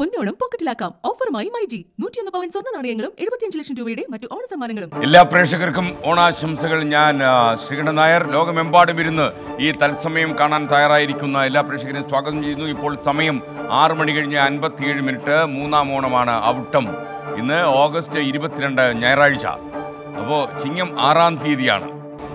പൊന്നോണം പോക്കറ്റിലാക്കാം ഓഫറുമായി മൈജി നൂറ്റിയൊന്ന് പവൻ സ്വർണ്ണ നാണയങ്ങളും എഴുപത്തിയഞ്ച് ലക്ഷം രൂപയുടെ മറ്റു ഓണ സമ്മാനങ്ങളും എല്ലാ പ്രേക്ഷകർക്കും ഓണാശംസകൾ ഞാൻ ശ്രീകണ്ഠ നായർ ലോകമെമ്പാടും ഇരുന്ന് ഈ തത്സമയം കാണാൻ തയ്യാറായിരിക്കുന്ന എല്ലാ പ്രേക്ഷകരെയും സ്വാഗതം ചെയ്യുന്നു ഇപ്പോൾ സമയം ആറ് മണി കഴിഞ്ഞ് അൻപത്തിയേഴ് മിനിറ്റ് മൂന്നാം ഓണമാണ് ഔട്ടം ഇന്ന് ഓഗസ്റ്റ് ഇരുപത്തിരണ്ട് ഞായറാഴ്ച അപ്പോൾ ചിങ്ങം ആറാം തീയതിയാണ്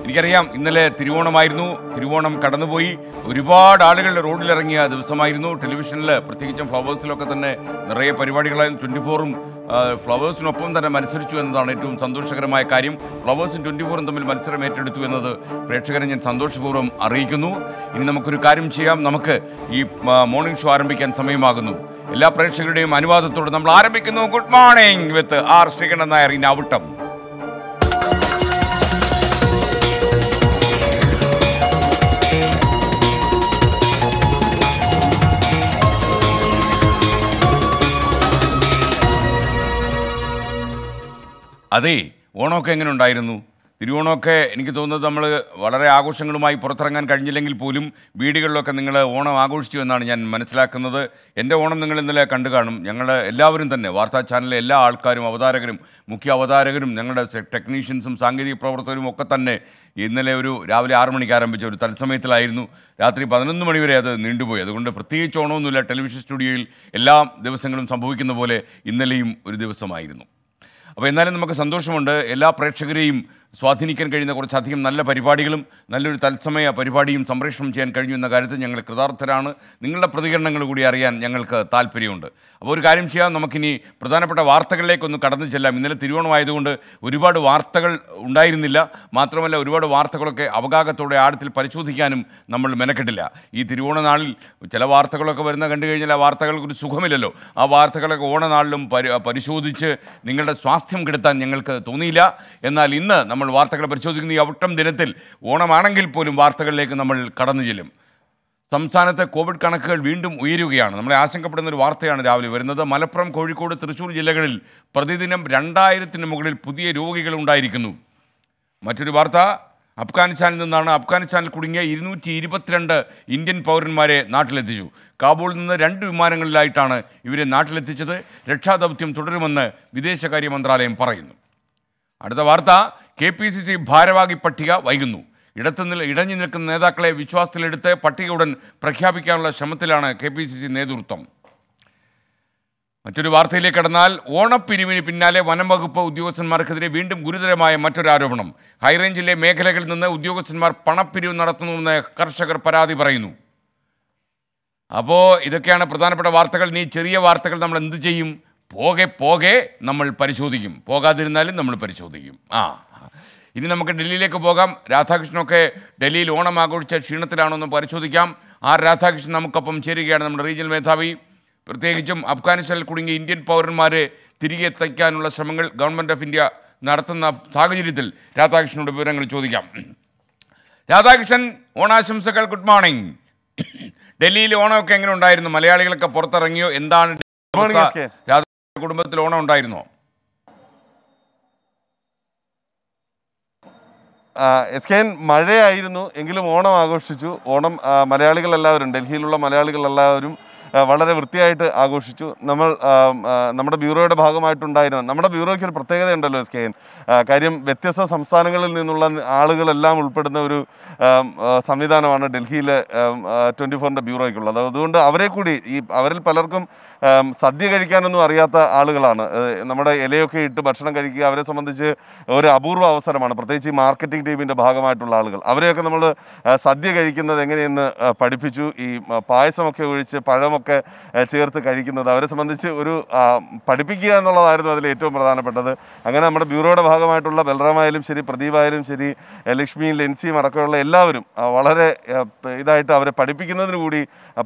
എനിക്കറിയാം ഇന്നലെ തിരുവോണമായിരുന്നു തിരുവോണം കടന്നുപോയി ഒരുപാട് ആളുകൾ റോഡിലിറങ്ങിയ ദിവസമായിരുന്നു ടെലിവിഷനിൽ പ്രത്യേകിച്ചും ഫ്ലവേഴ്സിലൊക്കെ തന്നെ നിറയെ പരിപാടികളായിരുന്നു ട്വൻറ്റി ഫോറും ഫ്ലവേഴ്സിനൊപ്പം തന്നെ മത്സരിച്ചു എന്നതാണ് ഏറ്റവും സന്തോഷകരമായ കാര്യം ഫ്ലവേഴ്സും ട്വൻറ്റി ഫോറും തമ്മിൽ മത്സരം ഏറ്റെടുത്തു എന്നത് പ്രേക്ഷകരെ ഞാൻ സന്തോഷപൂർവ്വം അറിയിക്കുന്നു ഇനി നമുക്കൊരു കാര്യം ചെയ്യാം നമുക്ക് ഈ മോർണിംഗ് ഷോ ആരംഭിക്കാൻ സമയമാകുന്നു എല്ലാ പ്രേക്ഷകരുടെയും അനുവാദത്തോടെ നമ്മൾ ആരംഭിക്കുന്നു good morning with R Sreekandan Nair ഇൻ ഔട്ടം അതെ ഓണമൊക്കെ എങ്ങനെ ഉണ്ടായിരുന്നു തിരുവോണമൊക്കെ എനിക്ക് തോന്നുന്നത് നമ്മൾ വളരെ ആഘോഷങ്ങളുമായി പുറത്തിറങ്ങാൻ കഴിഞ്ഞില്ലെങ്കിൽ പോലും വീടുകളിലൊക്കെ നിങ്ങൾ ഓണം ആഘോഷിച്ചു എന്നാണ് ഞാൻ മനസ്സിലാക്കുന്നത് എൻ്റെ ഓണം നിങ്ങൾ ഇന്നലെ കണ്ടു കാണും ഞങ്ങൾ എല്ലാവരും തന്നെ വാർത്താ ചാനലിലെ എല്ലാ ആൾക്കാരും അവതാരകരും മുഖ്യ അവതാരകരും ഞങ്ങളുടെ ടെക്നീഷ്യൻസും സാങ്കേതിക പ്രവർത്തകരും ഒക്കെ തന്നെ ഇന്നലെ ഒരു രാവിലെ ആറ് മണിക്ക് ആരംഭിച്ച ഒരു തത്സമയത്തിലായിരുന്നു രാത്രി പതിനൊന്ന് മണി വരെ അത് നീണ്ടുപോയി അതുകൊണ്ട് പ്രത്യേകിച്ച് ഓണമൊന്നുമില്ല ടെലിവിഷൻ സ്റ്റുഡിയോയിൽ എല്ലാ ദിവസങ്ങളും സംഭവിക്കുന്ന പോലെ ഇന്നലെയും ഒരു ദിവസമായിരുന്നു അപ്പോൾ എന്നാലും നമുക്ക് സന്തോഷമുണ്ട് എല്ലാ പ്രേക്ഷകരെയും സ്വാധീനിക്കാൻ കഴിയുന്ന കുറച്ചധികം നല്ല പരിപാടികളും നല്ലൊരു തത്സമയ പരിപാടിയും സംപ്രേഷണം ചെയ്യാൻ കഴിഞ്ഞു എന്ന കാര്യത്തിൽ ഞങ്ങൾ കൃതാർത്ഥരാണ് നിങ്ങളുടെ പ്രതികരണങ്ങൾ കൂടി അറിയാൻ ഞങ്ങൾക്ക് താല്പര്യമുണ്ട് അപ്പോൾ ഒരു കാര്യം ചെയ്യാം നമുക്കിനി പ്രധാനപ്പെട്ട വാർത്തകളിലേക്കൊന്ന് കടന്നു ചെല്ലാം ഇന്നലെ തിരുവോണമായതുകൊണ്ട് ഒരുപാട് വാർത്തകൾ ഉണ്ടായിരുന്നില്ല മാത്രമല്ല ഒരുപാട് വാർത്തകളൊക്കെ അവഗാഹത്തോടെ ആഴത്തിൽ പരിശോധിക്കാനും നമ്മൾ മെനക്കെട്ടില്ല ഈ തിരുവോണ നാളിൽ ചില വാർത്തകളൊക്കെ വരുന്ന കണ്ടു കഴിഞ്ഞാൽ ആ വാർത്തകൾക്ക് ഒരു സുഖമില്ലല്ലോ ആ വാർത്തകളൊക്കെ ഓണനാളിലും പരിശോധിച്ച് നിങ്ങളുടെ സ്വാസ്ഥ്യം കെടുത്താൻ ഞങ്ങൾക്ക് തോന്നിയില്ല എന്നാൽ ഇന്ന് നമ്മൾ നമ്മൾ വാർത്തകൾ പരിശോധിക്കുന്ന ഈ ഔട്ടം ദിനത്തിൽ ഓണമാണെങ്കിൽ പോലും വാർത്തകളിലേക്ക് നമ്മൾ കടന്നു ചെല്ലും സംസ്ഥാനത്തെ കോവിഡ് കണക്കുകൾ വീണ്ടും ഉയരുകയാണ് നമ്മളെ ആശങ്കപ്പെടുന്ന ഒരു വാർത്തയാണ് രാവിലെ വരുന്നത് മലപ്പുറം കോഴിക്കോട് തൃശ്ശൂർ ജില്ലകളിൽ പ്രതിദിനം രണ്ടായിരത്തിന് മുകളിൽ പുതിയ രോഗികൾ ഉണ്ടായിരിക്കുന്നു മറ്റൊരു വാർത്ത അഫ്ഗാനിസ്ഥാനിൽ നിന്നാണ് അഫ്ഗാനിസ്ഥാനിൽ കുടുങ്ങിയ ഇരുന്നൂറ്റി ഇരുപത്തിരണ്ട് ഇന്ത്യൻ പൗരന്മാരെ നാട്ടിലെത്തിച്ചു കാബൂളിൽ നിന്ന് രണ്ട് വിമാനങ്ങളിലായിട്ടാണ് ഇവരെ നാട്ടിലെത്തിച്ചത് രക്ഷാദൗത്യം തുടരുമെന്ന് വിദേശകാര്യ മന്ത്രാലയം പറയുന്നു അടുത്ത വാർത്ത കെ പി സി സി ഭാരവാഹി പട്ടിക വൈകുന്നു ഇടത്തു നിൽ ഇടഞ്ഞു നിൽക്കുന്ന നേതാക്കളെ വിശ്വാസത്തിലെടുത്ത് പട്ടിക ഉടൻ പ്രഖ്യാപിക്കാനുള്ള ശ്രമത്തിലാണ് കെ പി സി സി നേതൃത്വം മറ്റൊരു വാർത്തയിലേക്ക് കടന്നാൽ ഓണപ്പിരിവിന് പിന്നാലെ വനംവകുപ്പ് ഉദ്യോഗസ്ഥന്മാർക്കെതിരെ വീണ്ടും ഗുരുതരമായ മറ്റൊരു ആരോപണം ഹൈറേഞ്ചിലെ മേഖലകളിൽ നിന്ന് ഉദ്യോഗസ്ഥന്മാർ പണപ്പിരിവ് നടത്തുന്നുവെന്ന് കർഷകർ പരാതി പറയുന്നു അപ്പോൾ ഇതൊക്കെയാണ് പ്രധാനപ്പെട്ട വാർത്തകൾ നീ ചെറിയ വാർത്തകൾ നമ്മൾ എന്ത് ചെയ്യും പോകെ പോകെ നമ്മൾ പരിശോധിക്കും പോകാതിരുന്നാലും നമ്മൾ പരിശോധിക്കും ആ ഇനി നമുക്ക് ഡൽഹിയിലേക്ക് പോകാം രാധാകൃഷ്ണനൊക്കെ ഡൽഹിയിൽ ഓണം ആഘോഷിച്ച ക്ഷീണത്തിലാണോ എന്ന് പരിശോധിക്കാം ആർ രാധാകൃഷ്ണൻ നമുക്കൊപ്പം ചേരുകയാണ് നമ്മുടെ റീജിയൽ മേധാവി പ്രത്യേകിച്ചും അഫ്ഗാനിസ്ഥാനിൽ കുടുങ്ങിയ ഇന്ത്യൻ പൗരന്മാരെ തിരികെ എത്തിക്കാനുള്ള ശ്രമങ്ങൾ ഗവൺമെൻറ് ഓഫ് ഇന്ത്യ നടത്തുന്ന സാഹചര്യത്തിൽ രാധാകൃഷ്ണനോട് വിവരങ്ങൾ ചോദിക്കാം രാധാകൃഷ്ണൻ ഓണാശംസകൾ ഗുഡ് മോർണിംഗ് ഡൽഹിയിൽ ഓണമൊക്കെ എങ്ങനെ ഉണ്ടായിരുന്നു മലയാളികളൊക്കെ പുറത്തിറങ്ങിയോ എന്താണ് രാധാ കുടുംബത്തിൽ ഓണം ഉണ്ടായിരുന്നോ എസ് കെ എൻ മഴയായിരുന്നു എങ്കിലും ഓണം ആഘോഷിച്ചു ഓണം മലയാളികളെല്ലാവരും ഡൽഹിയിലുള്ള മലയാളികളെല്ലാവരും വളരെ വൃത്തിയായിട്ട് ആഘോഷിച്ചു നമ്മൾ നമ്മുടെ ബ്യൂറോയുടെ ഭാഗമായിട്ടുണ്ടായിരുന്ന നമ്മുടെ ബ്യൂറോയ്ക്ക് ഒരു പ്രത്യേകത ഉണ്ടല്ലോ എസ് കെ എൻ കാര്യം വ്യത്യസ്ത സംസ്ഥാനങ്ങളിൽ നിന്നുള്ള ആളുകളെല്ലാം ഉൾപ്പെടുന്ന ഒരു സംവിധാനമാണ് ഡൽഹിയിലെ ട്വൻറ്റി ഫോറിൻ്റെ ബ്യൂറോയ്ക്കുള്ളത് അതുകൊണ്ട് അവരെ കൂടി ഈ അവരിൽ പലർക്കും സദ്യ കഴിക്കാനൊന്നും അറിയാത്ത ആളുകളാണ് നമ്മുടെ ഇലയൊക്കെ ഇട്ട് ഭക്ഷണം കഴിക്കുക അവരെ സംബന്ധിച്ച് ഒരു അപൂർവ അവസരമാണ് പ്രത്യേകിച്ച് ഈ മാർക്കറ്റിംഗ് ടീമിൻ്റെ ഭാഗമായിട്ടുള്ള ആളുകൾ അവരെയൊക്കെ നമ്മൾ സദ്യ കഴിക്കുന്നത് എങ്ങനെയെന്ന് പഠിപ്പിച്ചു ഈ പായസമൊക്കെ ഒഴിച്ച് പഴമൊക്കെ ചേർത്ത് കഴിക്കുന്നത് അവരെ സംബന്ധിച്ച് ഒരു പഠിപ്പിക്കുക എന്നുള്ളതായിരുന്നു അതിൽ ഏറ്റവും പ്രധാനപ്പെട്ടത് അങ്ങനെ നമ്മുടെ ബ്യൂറോയുടെ ഭാഗമായിട്ടുള്ള ബലറാമായാലും ശരി പ്രദീപായാലും ശരി ലക്ഷ്മിയും ലെൻസിയും അടക്കമുള്ള എല്ലാവരും വളരെ ഇതായിട്ട് അവരെ പഠിപ്പിക്കുന്നതിന് കൂടി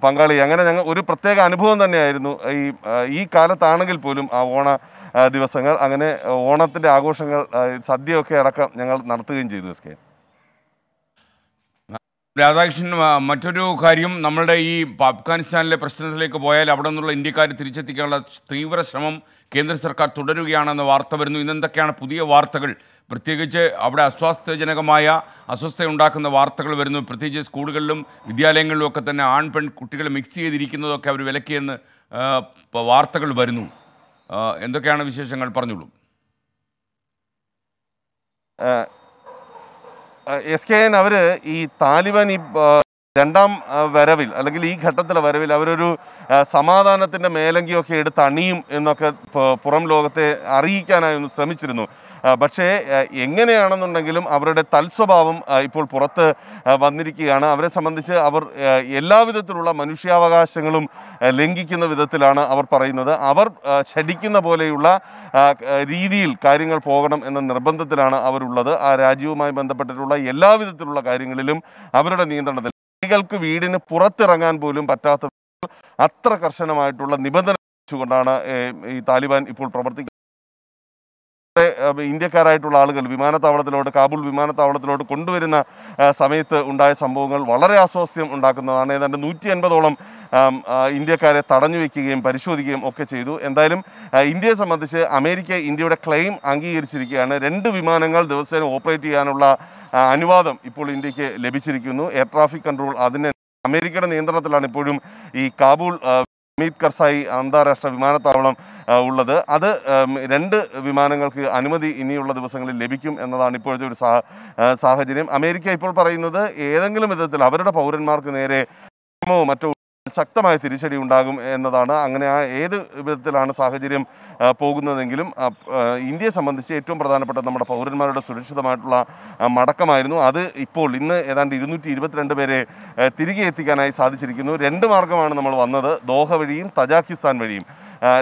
പങ്കാളി അങ്ങനെ ഞങ്ങൾ ഒരു പ്രത്യേക അനുഭവം തന്നെയായിരുന്നു ഈ ഈ കാലത്താണെങ്കിൽ പോലും ആ ഓണ ദിവസങ്ങൾ അങ്ങനെ ഓണത്തിൻ്റെ ആഘോഷങ്ങൾ സദ്യയൊക്കെ അടക്കം ഞങ്ങൾ നടത്തുകയും ചെയ്തു എസ് കെ രാധാകൃഷ്ണൻ മറ്റൊരു കാര്യം നമ്മളുടെ ഈ അഫ്ഗാനിസ്ഥാനിലെ പ്രശ്നത്തിലേക്ക് പോയാൽ അവിടെ നിന്നുള്ള ഇന്ത്യക്കാർ തിരിച്ചെത്തിക്കാനുള്ള തീവ്ര ശ്രമം കേന്ദ്ര സർക്കാർ തുടരുകയാണെന്ന വാർത്ത വരുന്നു ഇന്നെന്തൊക്കെയാണ് പുതിയ വാർത്തകൾ പ്രത്യേകിച്ച് അവിടെ അസ്വാസ്ഥ്യജനകമായ അസ്വസ്ഥയുണ്ടാക്കുന്ന വാർത്തകൾ വരുന്നു പ്രത്യേകിച്ച് സ്കൂളുകളിലും വിദ്യാലയങ്ങളിലും ഒക്കെ തന്നെ ആൺ പെൺ കുട്ടികളെ മിക്സ് ചെയ്തിരിക്കുന്നതൊക്കെ അവർ വിലക്കിയെന്ന് വാർത്തകൾ വരുന്നു എന്തൊക്കെയാണ് വിശേഷങ്ങൾ പറഞ്ഞോളൂ എസ് കെ എൻ അവർ ഈ താലിബാൻ ഈ രണ്ടാം വരവിൽ അല്ലെങ്കിൽ ഈ ഘട്ടത്തിലെ വരവിൽ അവരൊരു സമാധാനത്തിൻ്റെ മേലങ്കിയൊക്കെ എടുത്ത് അണിയും എന്നൊക്കെ പുറം ലോകത്തെ അറിയിക്കാനായി ഒന്ന് ശ്രമിച്ചിരുന്നു പക്ഷേ എങ്ങനെയാണെന്നുണ്ടെങ്കിലും അവരുടെ തൽസ്വഭാവം ഇപ്പോൾ പുറത്ത് വന്നിരിക്കുകയാണ് അവരെ സംബന്ധിച്ച് അവർ എല്ലാവിധത്തിലുള്ള മനുഷ്യാവകാശങ്ങളും ലംഘിക്കുന്ന വിധത്തിലാണ് അവർ പറയുന്നത് അവർ ശടിക്കുന്ന പോലെയുള്ള രീതിയിൽ കാര്യങ്ങൾ പോകണം എന്ന നിർബന്ധത്തിലാണ് അവരുള്ളത് ആ രാജ്യവുമായി ബന്ധപ്പെട്ടിട്ടുള്ള എല്ലാവിധത്തിലുള്ള കാര്യങ്ങളിലും അവരുടെ നിയന്ത്രണത്തിൽ സ്ത്രീകൾക്ക് വീടിന് പുറത്തിറങ്ങാൻ പോലും പറ്റാത്ത അത്ര കർശനമായിട്ടുള്ള നിബന്ധന വെച്ചുകൊണ്ടാണ് ഈ താലിബാൻ ഇപ്പോൾ പ്രവർത്തിക്കുന്നത് ഇന്ത്യക്കാരായിട്ടുള്ള ആളുകൾ വിമാനത്താവളത്തിലോട്ട് കാബൂൾ വിമാനത്താവളത്തിലോട്ട് കൊണ്ടുവരുന്ന സമയത്ത് ഉണ്ടായ സംഭവങ്ങൾ വളരെ അസ്വാസ്ഥ്യം ഉണ്ടാക്കുന്നതാണ് ഏതാണ്ട് നൂറ്റി അൻപതോളം ഇന്ത്യക്കാരെ തടഞ്ഞു വയ്ക്കുകയും പരിശോധിക്കുകയും ഒക്കെ ചെയ്തു എന്തായാലും ഇന്ത്യയെ സംബന്ധിച്ച് അമേരിക്ക ഇന്ത്യയുടെ ക്ലെയിം അംഗീകരിച്ചിരിക്കുകയാണ് രണ്ട് വിമാനങ്ങൾ ദിവസേന ഓപ്പറേറ്റ് ചെയ്യാനുള്ള അനുവാദം ഇപ്പോൾ ഇന്ത്യക്ക് ലഭിച്ചിരിക്കുന്നു എയർ ട്രാഫിക് കൺട്രോൾ അതിന് അമേരിക്കയുടെ നിയന്ത്രണത്തിലാണ് ഇപ്പോഴും ഈ കാബൂൾ മീത് കർസായി അന്താരാഷ്ട്ര വിമാനത്താവളം ഉള്ളത് അത് രണ്ട് വിമാനങ്ങൾക്ക് അനുമതി ഇനിയുള്ള ദിവസങ്ങളിൽ ലഭിക്കും എന്നതാണ് ഇപ്പോഴത്തെ ഒരു സാഹചര്യം അമേരിക്ക ഇപ്പോൾ പറയുന്നത് ഏതെങ്കിലും വിധത്തിൽ അവരുടെ പൗരന്മാർക്ക് നേരെ മറ്റോ ശക്തമായ തിരിച്ചടി ഉണ്ടാകും എന്നതാണ് അങ്ങനെ ആ ഏത് വിധത്തിലാണ് സാഹചര്യം പോകുന്നതെങ്കിലും ഇന്ത്യയെ സംബന്ധിച്ച് ഏറ്റവും പ്രധാനപ്പെട്ട നമ്മുടെ പൗരന്മാരുടെ സുരക്ഷിതമായിട്ടുള്ള മടക്കമായിരുന്നു അത് ഇപ്പോൾ ഇന്ന് ഏതാണ്ട് ഇരുന്നൂറ്റി ഇരുപത്തിരണ്ട് പേരെ തിരികെ എത്തിക്കാനായി സാധിച്ചിരിക്കുന്നു രണ്ട് മാർഗമാണ് നമ്മൾ വന്നത് ദോഹ വഴിയും തജാക്കിസ്ഥാൻ വഴിയും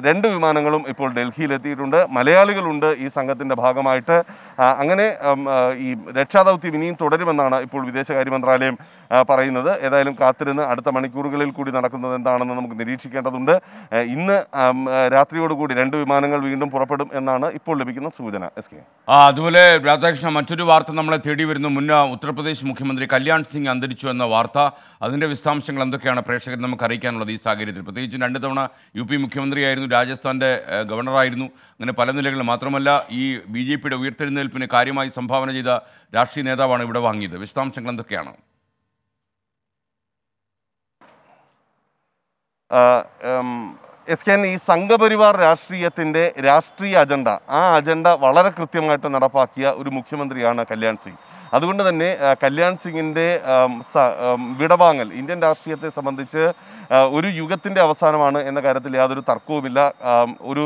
രണ്ട് വിമാനങ്ങളും ഇപ്പോൾ ഡൽഹിയിലെത്തിയിട്ടുണ്ട് മലയാളികളുണ്ട് ഈ സംഘത്തിൻ്റെ ഭാഗമായിട്ട് അങ്ങനെ ഈ രക്ഷാദൗത്യം ഇനിയും തുടരുമെന്നാണ് ഇപ്പോൾ വിദേശകാര്യ മന്ത്രാലയം പറയുന്നത് ഏതായാലും കാത്തിരുന്ന് അടുത്ത മണിക്കൂറുകളിൽ കൂടി നടക്കുന്നത് എന്താണെന്ന് നമുക്ക് നിരീക്ഷിക്കേണ്ടതുണ്ട് ഇന്ന് രാത്രിയോടുകൂടി രണ്ട് വിമാനങ്ങൾ വീണ്ടും പുറപ്പെടും എന്നാണ് ഇപ്പോൾ ലഭിക്കുന്ന സൂചന എസ് കെ ആ അതുപോലെ രാധാകൃഷ്ണ മറ്റൊരു വാർത്ത നമ്മളെ തേടി വരുന്നു മുന്ന ഉത്തർപ്രദേശ് മുഖ്യമന്ത്രി കല്യാൺ സിംഗ് അന്തരിച്ചു എന്ന വാർത്ത അതിൻ്റെ വിശദാംശങ്ങൾ എന്തൊക്കെയാണ് പ്രേക്ഷകർ നമുക്ക് അറിയിക്കാനുള്ളത് ഈ സാഹചര്യത്തിൽ പ്രത്യേകിച്ച് രണ്ട് തവണ യു പി മുഖ്യമന്ത്രിയായിരുന്നു രാജസ്ഥാൻ്റെ ഗവർണറായിരുന്നു അങ്ങനെ പല നിലകളിൽ മാത്രമല്ല ഈ ബി ജെ പിയുടെ ഉയർത്തെഴുന്ന ഉയർത്തെഴുന്നേൽപ്പിന് കാര്യമായി സംഭാവന ചെയ്ത രാഷ്ട്രീയ നേതാവാണ് ഇവിടെ വാങ്ങിയത് വിശദാംശങ്ങൾ എന്തൊക്കെയാണ് എസ് കെ ഈ സംഘപരിവാർ രാഷ്ട്രീയത്തിൻ്റെ രാഷ്ട്രീയ അജണ്ട ആ അജണ്ട വളരെ കൃത്യമായിട്ട് നടപ്പാക്കിയ ഒരു മുഖ്യമന്ത്രിയാണ് കല്യാൺ സിംഗ് അതുകൊണ്ട് തന്നെ കല്യാൺ സിംഗിൻ്റെ വിടവാങ്ങൽ ഇന്ത്യൻ രാഷ്ട്രീയത്തെ സംബന്ധിച്ച് ഒരു യുഗത്തിൻ്റെ അവസാനമാണ് എന്ന കാര്യത്തിൽ യാതൊരു തർക്കവുമില്ല ഒരു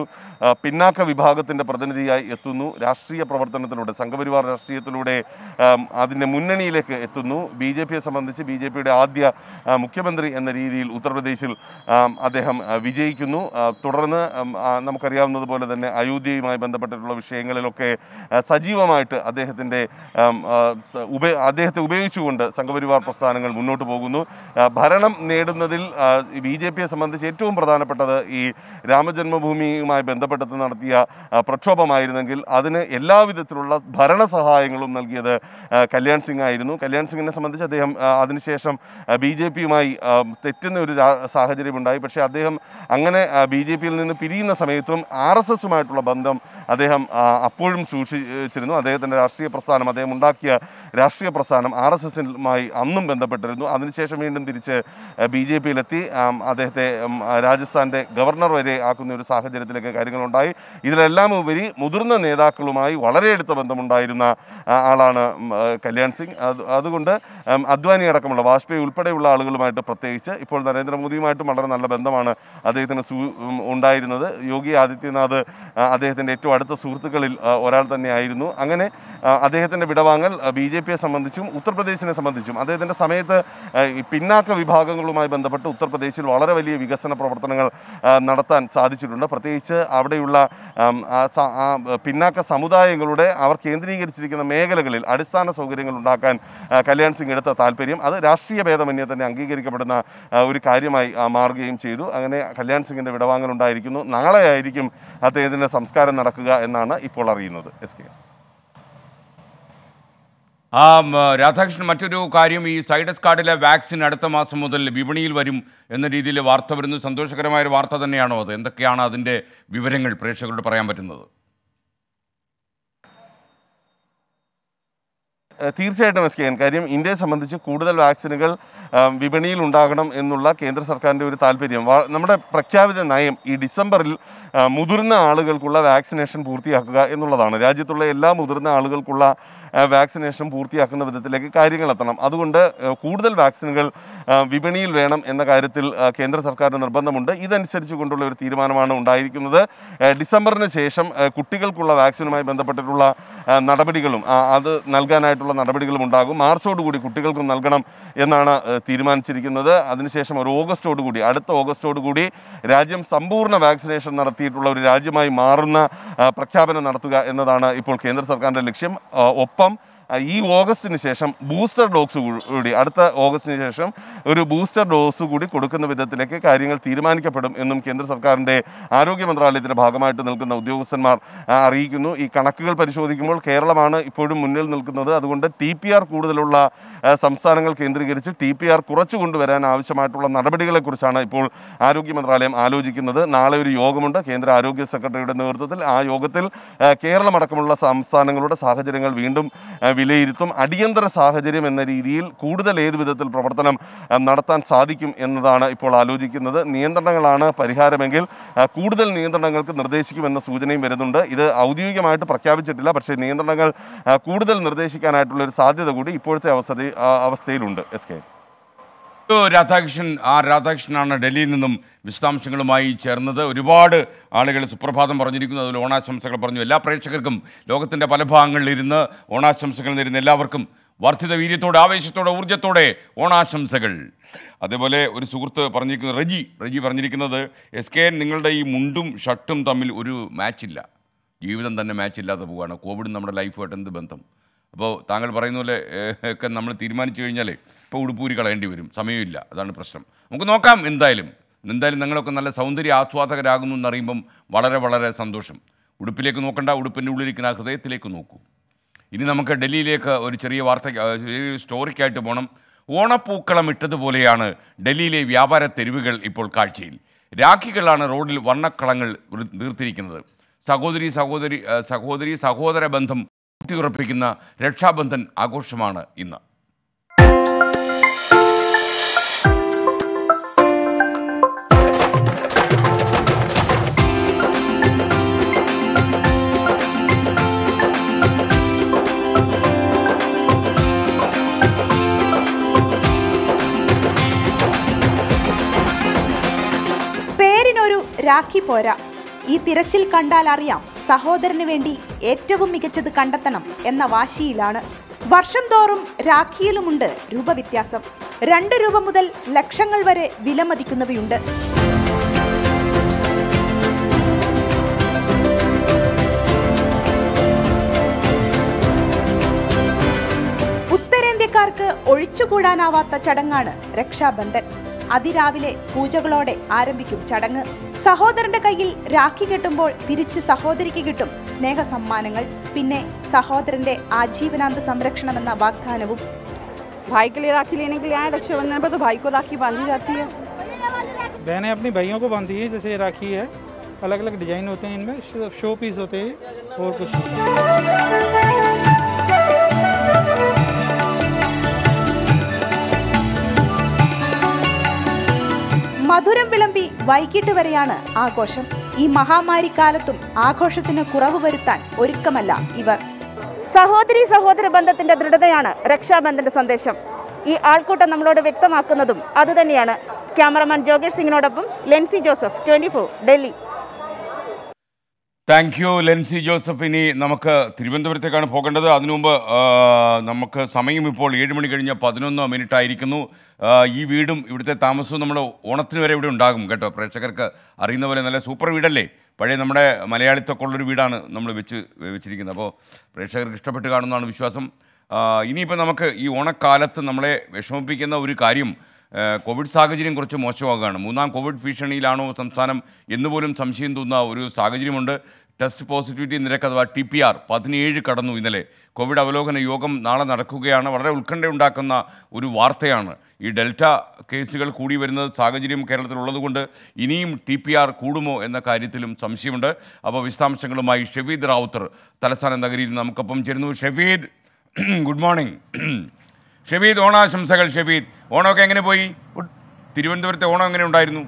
പിന്നാക്ക വിഭാഗത്തിൻ്റെ പ്രതിനിധിയായി എത്തുന്നു രാഷ്ട്രീയ പ്രവർത്തനത്തിലൂടെ സംഘപരിവാർ രാഷ്ട്രീയത്തിലൂടെ അതിൻ്റെ മുന്നണിയിലേക്ക് എത്തുന്നു ബി ജെ പിയെ സംബന്ധിച്ച് ബി ജെ പിയുടെ ആദ്യ മുഖ്യമന്ത്രി എന്ന രീതിയിൽ ഉത്തർപ്രദേശിൽ അദ്ദേഹം വിജയിക്കുന്നു തുടർന്ന് നമുക്കറിയാവുന്നതുപോലെ തന്നെ അയോധ്യയുമായി ബന്ധപ്പെട്ടിട്ടുള്ള വിഷയങ്ങളിലൊക്കെ സജീവമായിട്ട് അദ്ദേഹത്തിൻ്റെ ഉപ അദ്ദേഹത്തെ ഉപയോഗിച്ചുകൊണ്ട് സംഘപരിവാർ പ്രസ്ഥാനങ്ങൾ മുന്നോട്ട് പോകുന്നു ഭരണം നേടുന്നതിൽ ബി ജെ പിയെ സംബന്ധിച്ച് ഏറ്റവും പ്രധാനപ്പെട്ടത് ഈ രാമജന്മഭൂമിയുമായി ബന്ധപ്പെട്ട് ബന്ധപ്പെട്ട് നടത്തിയ പ്രക്ഷോഭമായിരുന്നെങ്കിൽ അതിന് എല്ലാവിധത്തിലുള്ള സഹായങ്ങളും നൽകിയത് കല്യാൺ സിംഗ് ആയിരുന്നു കല്യാൺ സിംഗിനെ സംബന്ധിച്ച് അദ്ദേഹം അതിനുശേഷം ബി ജെ പിയുമായി തെറ്റുന്ന ഒരു ഉണ്ടായി പക്ഷേ അദ്ദേഹം അങ്ങനെ ബി ജെ പിയിൽ നിന്ന് പിരിയുന്ന സമയത്തും ആർ എസ് എസുമായിട്ടുള്ള ബന്ധം അദ്ദേഹം അപ്പോഴും സൂക്ഷിച്ചിരുന്നു അദ്ദേഹത്തിൻ്റെ രാഷ്ട്രീയ പ്രസ്ഥാനം അദ്ദേഹം ഉണ്ടാക്കിയ രാഷ്ട്രീയ പ്രസ്ഥാനം ആർ എസ് എസുമായി അന്നും ബന്ധപ്പെട്ടിരുന്നു അതിനുശേഷം വീണ്ടും തിരിച്ച് ബി ജെ പിയിലെത്തി അദ്ദേഹത്തെ രാജസ്ഥാൻ്റെ ഗവർണർ വരെ ആക്കുന്ന ഒരു സാഹചര്യത്തിലേക്ക് കാര്യങ്ങൾ കാര്യങ്ങളുണ്ടായി ഇതിലെല്ലാം ഉപരി മുതിർന്ന നേതാക്കളുമായി വളരെ അടുത്ത ബന്ധമുണ്ടായിരുന്ന ആളാണ് കല്യാൺ സിംഗ് അതുകൊണ്ട് അദ്വാനി അടക്കമുള്ള വാജ്പേയി ഉൾപ്പെടെയുള്ള ആളുകളുമായിട്ട് പ്രത്യേകിച്ച് ഇപ്പോൾ നരേന്ദ്രമോദിയുമായിട്ടും വളരെ നല്ല ബന്ധമാണ് അദ്ദേഹത്തിന് ഉണ്ടായിരുന്നത് യോഗി ആദിത്യനാഥ് അദ്ദേഹത്തിൻ്റെ ഏറ്റവും അടുത്ത സുഹൃത്തുക്കളിൽ ഒരാൾ തന്നെയായിരുന്നു അങ്ങനെ അദ്ദേഹത്തിൻ്റെ വിടവാങ്ങൽ ബി ജെ പിയെ സംബന്ധിച്ചും ഉത്തർപ്രദേശിനെ സംബന്ധിച്ചും അദ്ദേഹത്തിൻ്റെ സമയത്ത് പിന്നാക്ക വിഭാഗങ്ങളുമായി ബന്ധപ്പെട്ട് ഉത്തർപ്രദേശിൽ വളരെ വലിയ വികസന പ്രവർത്തനങ്ങൾ നടത്താൻ സാധിച്ചിട്ടുണ്ട് പ്രത്യേകിച്ച് അവിടെയുള്ള പിന്നാക്ക സമുദായങ്ങളുടെ അവർ കേന്ദ്രീകരിച്ചിരിക്കുന്ന മേഖലകളിൽ അടിസ്ഥാന സൗകര്യങ്ങൾ ഉണ്ടാക്കാൻ കല്യാൺ സിംഗ് എടുത്ത താല്പര്യം അത് രാഷ്ട്രീയ ഭേദമന്യേ തന്നെ അംഗീകരിക്കപ്പെടുന്ന ഒരു കാര്യമായി മാറുകയും ചെയ്തു അങ്ങനെ കല്യാൺ സിംഗിൻ്റെ ഉണ്ടായിരിക്കുന്നു നാളെയായിരിക്കും അദ്ദേഹത്തിൻ്റെ സംസ്കാരം നടക്കുക എന്നാണ് ഇപ്പോൾ അറിയുന്നത് എസ് കെ ആ രാധാകൃഷ്ണൻ മറ്റൊരു കാര്യം ഈ സൈഡസ് കാർഡിലെ വാക്സിൻ അടുത്ത മാസം മുതൽ വിപണിയിൽ വരും എന്ന രീതിയിൽ വാർത്ത വരുന്നു സന്തോഷകരമായ ഒരു വാർത്ത തന്നെയാണോ അത് എന്തൊക്കെയാണ് അതിൻ്റെ വിവരങ്ങൾ പ്രേക്ഷകരോട് പറയാൻ പറ്റുന്നത് തീർച്ചയായിട്ടും എസ് കെ കാര്യം ഇന്ത്യയെ സംബന്ധിച്ച് കൂടുതൽ വാക്സിനുകൾ വിപണിയിൽ ഉണ്ടാകണം എന്നുള്ള കേന്ദ്ര സർക്കാരിൻ്റെ ഒരു താല്പര്യം നമ്മുടെ പ്രഖ്യാപിത നയം ഈ ഡിസംബറിൽ മുതിർന്ന ആളുകൾക്കുള്ള വാക്സിനേഷൻ പൂർത്തിയാക്കുക എന്നുള്ളതാണ് രാജ്യത്തുള്ള എല്ലാ മുതിർന്ന ആളുകൾക്കുള്ള വാക്സിനേഷൻ പൂർത്തിയാക്കുന്ന വിധത്തിലേക്ക് കാര്യങ്ങൾ എത്തണം അതുകൊണ്ട് കൂടുതൽ വാക്സിനുകൾ വിപണിയിൽ വേണം എന്ന കാര്യത്തിൽ കേന്ദ്ര സർക്കാരിന് നിർബന്ധമുണ്ട് ഇതനുസരിച്ച് കൊണ്ടുള്ള ഒരു തീരുമാനമാണ് ഉണ്ടായിരിക്കുന്നത് ഡിസംബറിന് ശേഷം കുട്ടികൾക്കുള്ള വാക്സിനുമായി ബന്ധപ്പെട്ടിട്ടുള്ള നടപടികളും അത് നൽകാനായിട്ടുള്ള നടപടികളും ഉണ്ടാകും മാർച്ചോടുകൂടി കുട്ടികൾക്കും നൽകണം എന്നാണ് തീരുമാനിച്ചിരിക്കുന്നത് അതിനുശേഷം ഒരു ഓഗസ്റ്റോടുകൂടി അടുത്ത ഓഗസ്റ്റോടുകൂടി രാജ്യം സമ്പൂർണ്ണ വാക്സിനേഷൻ നടത്തിയിട്ടുള്ള ഒരു രാജ്യമായി മാറുന്ന പ്രഖ്യാപനം നടത്തുക എന്നതാണ് ഇപ്പോൾ കേന്ദ്ര സർക്കാരിൻ്റെ ലക്ഷ്യം ഒപ്പം അപ്പം ഈ ഓഗസ്റ്റിന് ശേഷം ബൂസ്റ്റർ ഡോസ് കൂടി അടുത്ത ഓഗസ്റ്റിന് ശേഷം ഒരു ബൂസ്റ്റർ ഡോസ് കൂടി കൊടുക്കുന്ന വിധത്തിലേക്ക് കാര്യങ്ങൾ തീരുമാനിക്കപ്പെടും എന്നും കേന്ദ്ര സർക്കാരിൻ്റെ ആരോഗ്യ മന്ത്രാലയത്തിൻ്റെ ഭാഗമായിട്ട് നിൽക്കുന്ന ഉദ്യോഗസ്ഥന്മാർ അറിയിക്കുന്നു ഈ കണക്കുകൾ പരിശോധിക്കുമ്പോൾ കേരളമാണ് ഇപ്പോഴും മുന്നിൽ നിൽക്കുന്നത് അതുകൊണ്ട് ടി പി ആർ കൂടുതലുള്ള സംസ്ഥാനങ്ങൾ കേന്ദ്രീകരിച്ച് ടി പി ആർ കുറച്ചു കൊണ്ടുവരാൻ ആവശ്യമായിട്ടുള്ള നടപടികളെക്കുറിച്ചാണ് ഇപ്പോൾ ആരോഗ്യ മന്ത്രാലയം ആലോചിക്കുന്നത് നാളെ ഒരു യോഗമുണ്ട് കേന്ദ്ര ആരോഗ്യ സെക്രട്ടറിയുടെ നേതൃത്വത്തിൽ ആ യോഗത്തിൽ കേരളമടക്കമുള്ള സംസ്ഥാനങ്ങളുടെ സാഹചര്യങ്ങൾ വീണ്ടും വിലയിരുത്തും അടിയന്തര സാഹചര്യം എന്ന രീതിയിൽ കൂടുതൽ ഏത് വിധത്തിൽ പ്രവർത്തനം നടത്താൻ സാധിക്കും എന്നതാണ് ഇപ്പോൾ ആലോചിക്കുന്നത് നിയന്ത്രണങ്ങളാണ് പരിഹാരമെങ്കിൽ കൂടുതൽ നിയന്ത്രണങ്ങൾക്ക് നിർദ്ദേശിക്കുമെന്ന സൂചനയും വരുന്നുണ്ട് ഇത് ഔദ്യോഗികമായിട്ട് പ്രഖ്യാപിച്ചിട്ടില്ല പക്ഷേ നിയന്ത്രണങ്ങൾ കൂടുതൽ നിർദ്ദേശിക്കാനായിട്ടുള്ളൊരു സാധ്യത കൂടി ഇപ്പോഴത്തെ അവസ്ഥ അവസ്ഥയിലുണ്ട് എസ് കെ രാധാകൃഷ്ണൻ ആ രാധാകൃഷ്ണനാണ് ഡൽഹിയിൽ നിന്നും വിശദാംശങ്ങളുമായി ചേർന്നത് ഒരുപാട് ആളുകൾ സുപ്രഭാതം പറഞ്ഞിരിക്കുന്നു അതിൽ ഓണാശംസകൾ പറഞ്ഞു എല്ലാ പ്രേക്ഷകർക്കും ലോകത്തിൻ്റെ പല ഭാഗങ്ങളിൽ ഓണാശംസകൾ നേരുന്ന എല്ലാവർക്കും വർദ്ധിത വീര്യത്തോടെ ആവേശത്തോടെ ഊർജ്ജത്തോടെ ഓണാശംസകൾ അതേപോലെ ഒരു സുഹൃത്ത് പറഞ്ഞിരിക്കുന്നത് റജി റജി പറഞ്ഞിരിക്കുന്നത് എസ് കെ നിങ്ങളുടെ ഈ മുണ്ടും ഷർട്ടും തമ്മിൽ ഒരു മാച്ചില്ല ജീവിതം തന്നെ മാച്ചില്ലാതെ പോവുകയാണ് കോവിഡും നമ്മുടെ ലൈഫുമായിട്ട് എന്ത് ബന്ധം അപ്പോൾ താങ്കൾ പറയുന്ന പോലെ ഒക്കെ നമ്മൾ തീരുമാനിച്ചു കഴിഞ്ഞാൽ ഇപ്പോൾ ഉടുപ്പൂരി കളയേണ്ടി വരും സമയമില്ല അതാണ് പ്രശ്നം നമുക്ക് നോക്കാം എന്തായാലും എന്തായാലും നിങ്ങളൊക്കെ നല്ല സൗന്ദര്യ ആസ്വാദകരാകുന്നു എന്നറിയുമ്പം വളരെ വളരെ സന്തോഷം ഉടുപ്പിലേക്ക് നോക്കണ്ട ഉടുപ്പിൻ്റെ ഉള്ളിലിരിക്കുന്ന ഹൃദയത്തിലേക്ക് നോക്കൂ ഇനി നമുക്ക് ഡൽഹിയിലേക്ക് ഒരു ചെറിയ വാർത്ത ചെറിയൊരു സ്റ്റോറിക്കായിട്ട് പോകണം ഓണപ്പൂക്കളം ഇട്ടതുപോലെയാണ് ഡൽഹിയിലെ വ്യാപാര തെരുവുകൾ ഇപ്പോൾ കാഴ്ചയിൽ രാഖികളാണ് റോഡിൽ വർണ്ണക്കളങ്ങൾ തീർത്തിരിക്കുന്നത് സഹോദരി സഹോദരി സഹോദരി സഹോദര ബന്ധം ഊട്ടിയുറപ്പിക്കുന്ന രക്ഷാബന്ധൻ ആഘോഷമാണ് ഇന്ന് പോരാ ഈ തിരച്ചിൽ കണ്ടാൽ അറിയാം സഹോദരന് വേണ്ടി ഏറ്റവും മികച്ചത് കണ്ടെത്തണം എന്ന വാശിയിലാണ് വർഷം തോറും രാഖിയിലുമുണ്ട് രൂപവ്യത്യാസം രണ്ട് രൂപ മുതൽ ലക്ഷങ്ങൾ വരെ വിലമതിക്കുന്നവയുണ്ട് ഉത്തരേന്ത്യക്കാർക്ക് ഒഴിച്ചുകൂടാനാവാത്ത ചടങ്ങാണ് രക്ഷാബന്ധൻ അതിരാവിലെ പൂജകളോടെ ആരംഭിക്കും ചടങ്ങ് സഹോദരന്റെ കയ്യിൽ രാഖി കെട്ടുമ്പോൾ തിരിച്ച് സഹോദരിക്ക് കിട്ടും സ്നേഹ സമ്മാനങ്ങൾ പിന്നെ സഹോദരന്റെ ആജീവനാന്ത സംരക്ഷണമെന്ന വാഗ്ദാനവും भाई के लिए राखी लेने के लिए आए रक्षाबंधन पर तो भाई को राखी बांधी जाती है बहनें अपने भाइयों को बांधती है जैसे राखी है अलग अलग डिजाइन होते हैं इनमें शो पीस होते हैं और कुछ മധുരം വിളമ്പി വൈകിട്ട് വരെയാണ് ആഘോഷം ഈ മഹാമാരി കാലത്തും ആഘോഷത്തിന് കുറവ് വരുത്താൻ ഒരുക്കമല്ല ഇവർ സഹോദരി സഹോദര ബന്ധത്തിന്റെ ദൃഢതയാണ് രക്ഷാബന്ധന്റെ സന്ദേശം ഈ ആൾക്കൂട്ടം നമ്മളോട് വ്യക്തമാക്കുന്നതും അതുതന്നെയാണ് ക്യാമറമാൻ ജോഗേഷ് സിംഗിനോടൊപ്പം Lency Joseph twenty Delhi thank you Lency Joseph ഇനി നമുക്ക് തിരുവനന്തപുരത്തേക്കാണ് പോകേണ്ടത് അതിനു മുമ്പ് നമുക്ക് സമയം ഇപ്പോൾ ഏഴ് മണി കഴിഞ്ഞ പതിനൊന്ന് മിനിറ്റ് ആയിരിക്കുന്നു ഈ വീടും ഇവിടുത്തെ താമസവും നമ്മൾ ഓണത്തിന് വരെ ഇവിടെ ഉണ്ടാകും കേട്ടോ പ്രേക്ഷകർക്ക് അറിയുന്ന പോലെ നല്ല സൂപ്പർ വീടല്ലേ പഴയ നമ്മുടെ മലയാളിത്തൊക്കെ ഉള്ളൊരു വീടാണ് നമ്മൾ വെച്ച് വെച്ചിരിക്കുന്നത് അപ്പോൾ പ്രേക്ഷകർക്ക് ഇഷ്ടപ്പെട്ട് കാണുന്നതാണ് വിശ്വാസം ഇനിയിപ്പോൾ നമുക്ക് ഈ ഓണക്കാലത്ത് നമ്മളെ വിഷമിപ്പിക്കുന്ന ഒരു കാര്യം കോവിഡ് സാഹചര്യം കുറച്ച് മോശമാകുകയാണ് മൂന്നാം കോവിഡ് ഭീഷണിയിലാണോ സംസ്ഥാനം എന്നുപോലും സംശയം തോന്നുന്ന ഒരു സാഹചര്യമുണ്ട് ടെസ്റ്റ് പോസിറ്റിവിറ്റി നിരക്ക് അഥവാ ടി പി ആർ പതിനേഴ് കടന്നു ഇന്നലെ കോവിഡ് അവലോകന യോഗം നാളെ നടക്കുകയാണ് വളരെ ഉത്കണ്ഠയുണ്ടാക്കുന്ന ഒരു വാർത്തയാണ് ഈ ഡെൽറ്റ കേസുകൾ കൂടി വരുന്ന സാഹചര്യം കേരളത്തിലുള്ളതുകൊണ്ട് ഇനിയും ടി പി ആർ കൂടുമോ എന്ന കാര്യത്തിലും സംശയമുണ്ട് അപ്പോൾ വിശദാംശങ്ങളുമായി ഷെവീദ് റാവുത്തർ തലസ്ഥാന നഗരിയിൽ നമുക്കൊപ്പം ചേരുന്നു ഷെവീദ് ഗുഡ് മോർണിംഗ് ഷബീദ് ഓണാശംസകൾ ഷബീദ് ഓണമൊക്കെ എങ്ങനെ പോയി തിരുവനന്തപുരത്തെ ഓണം എങ്ങനെ ഉണ്ടായിരുന്നു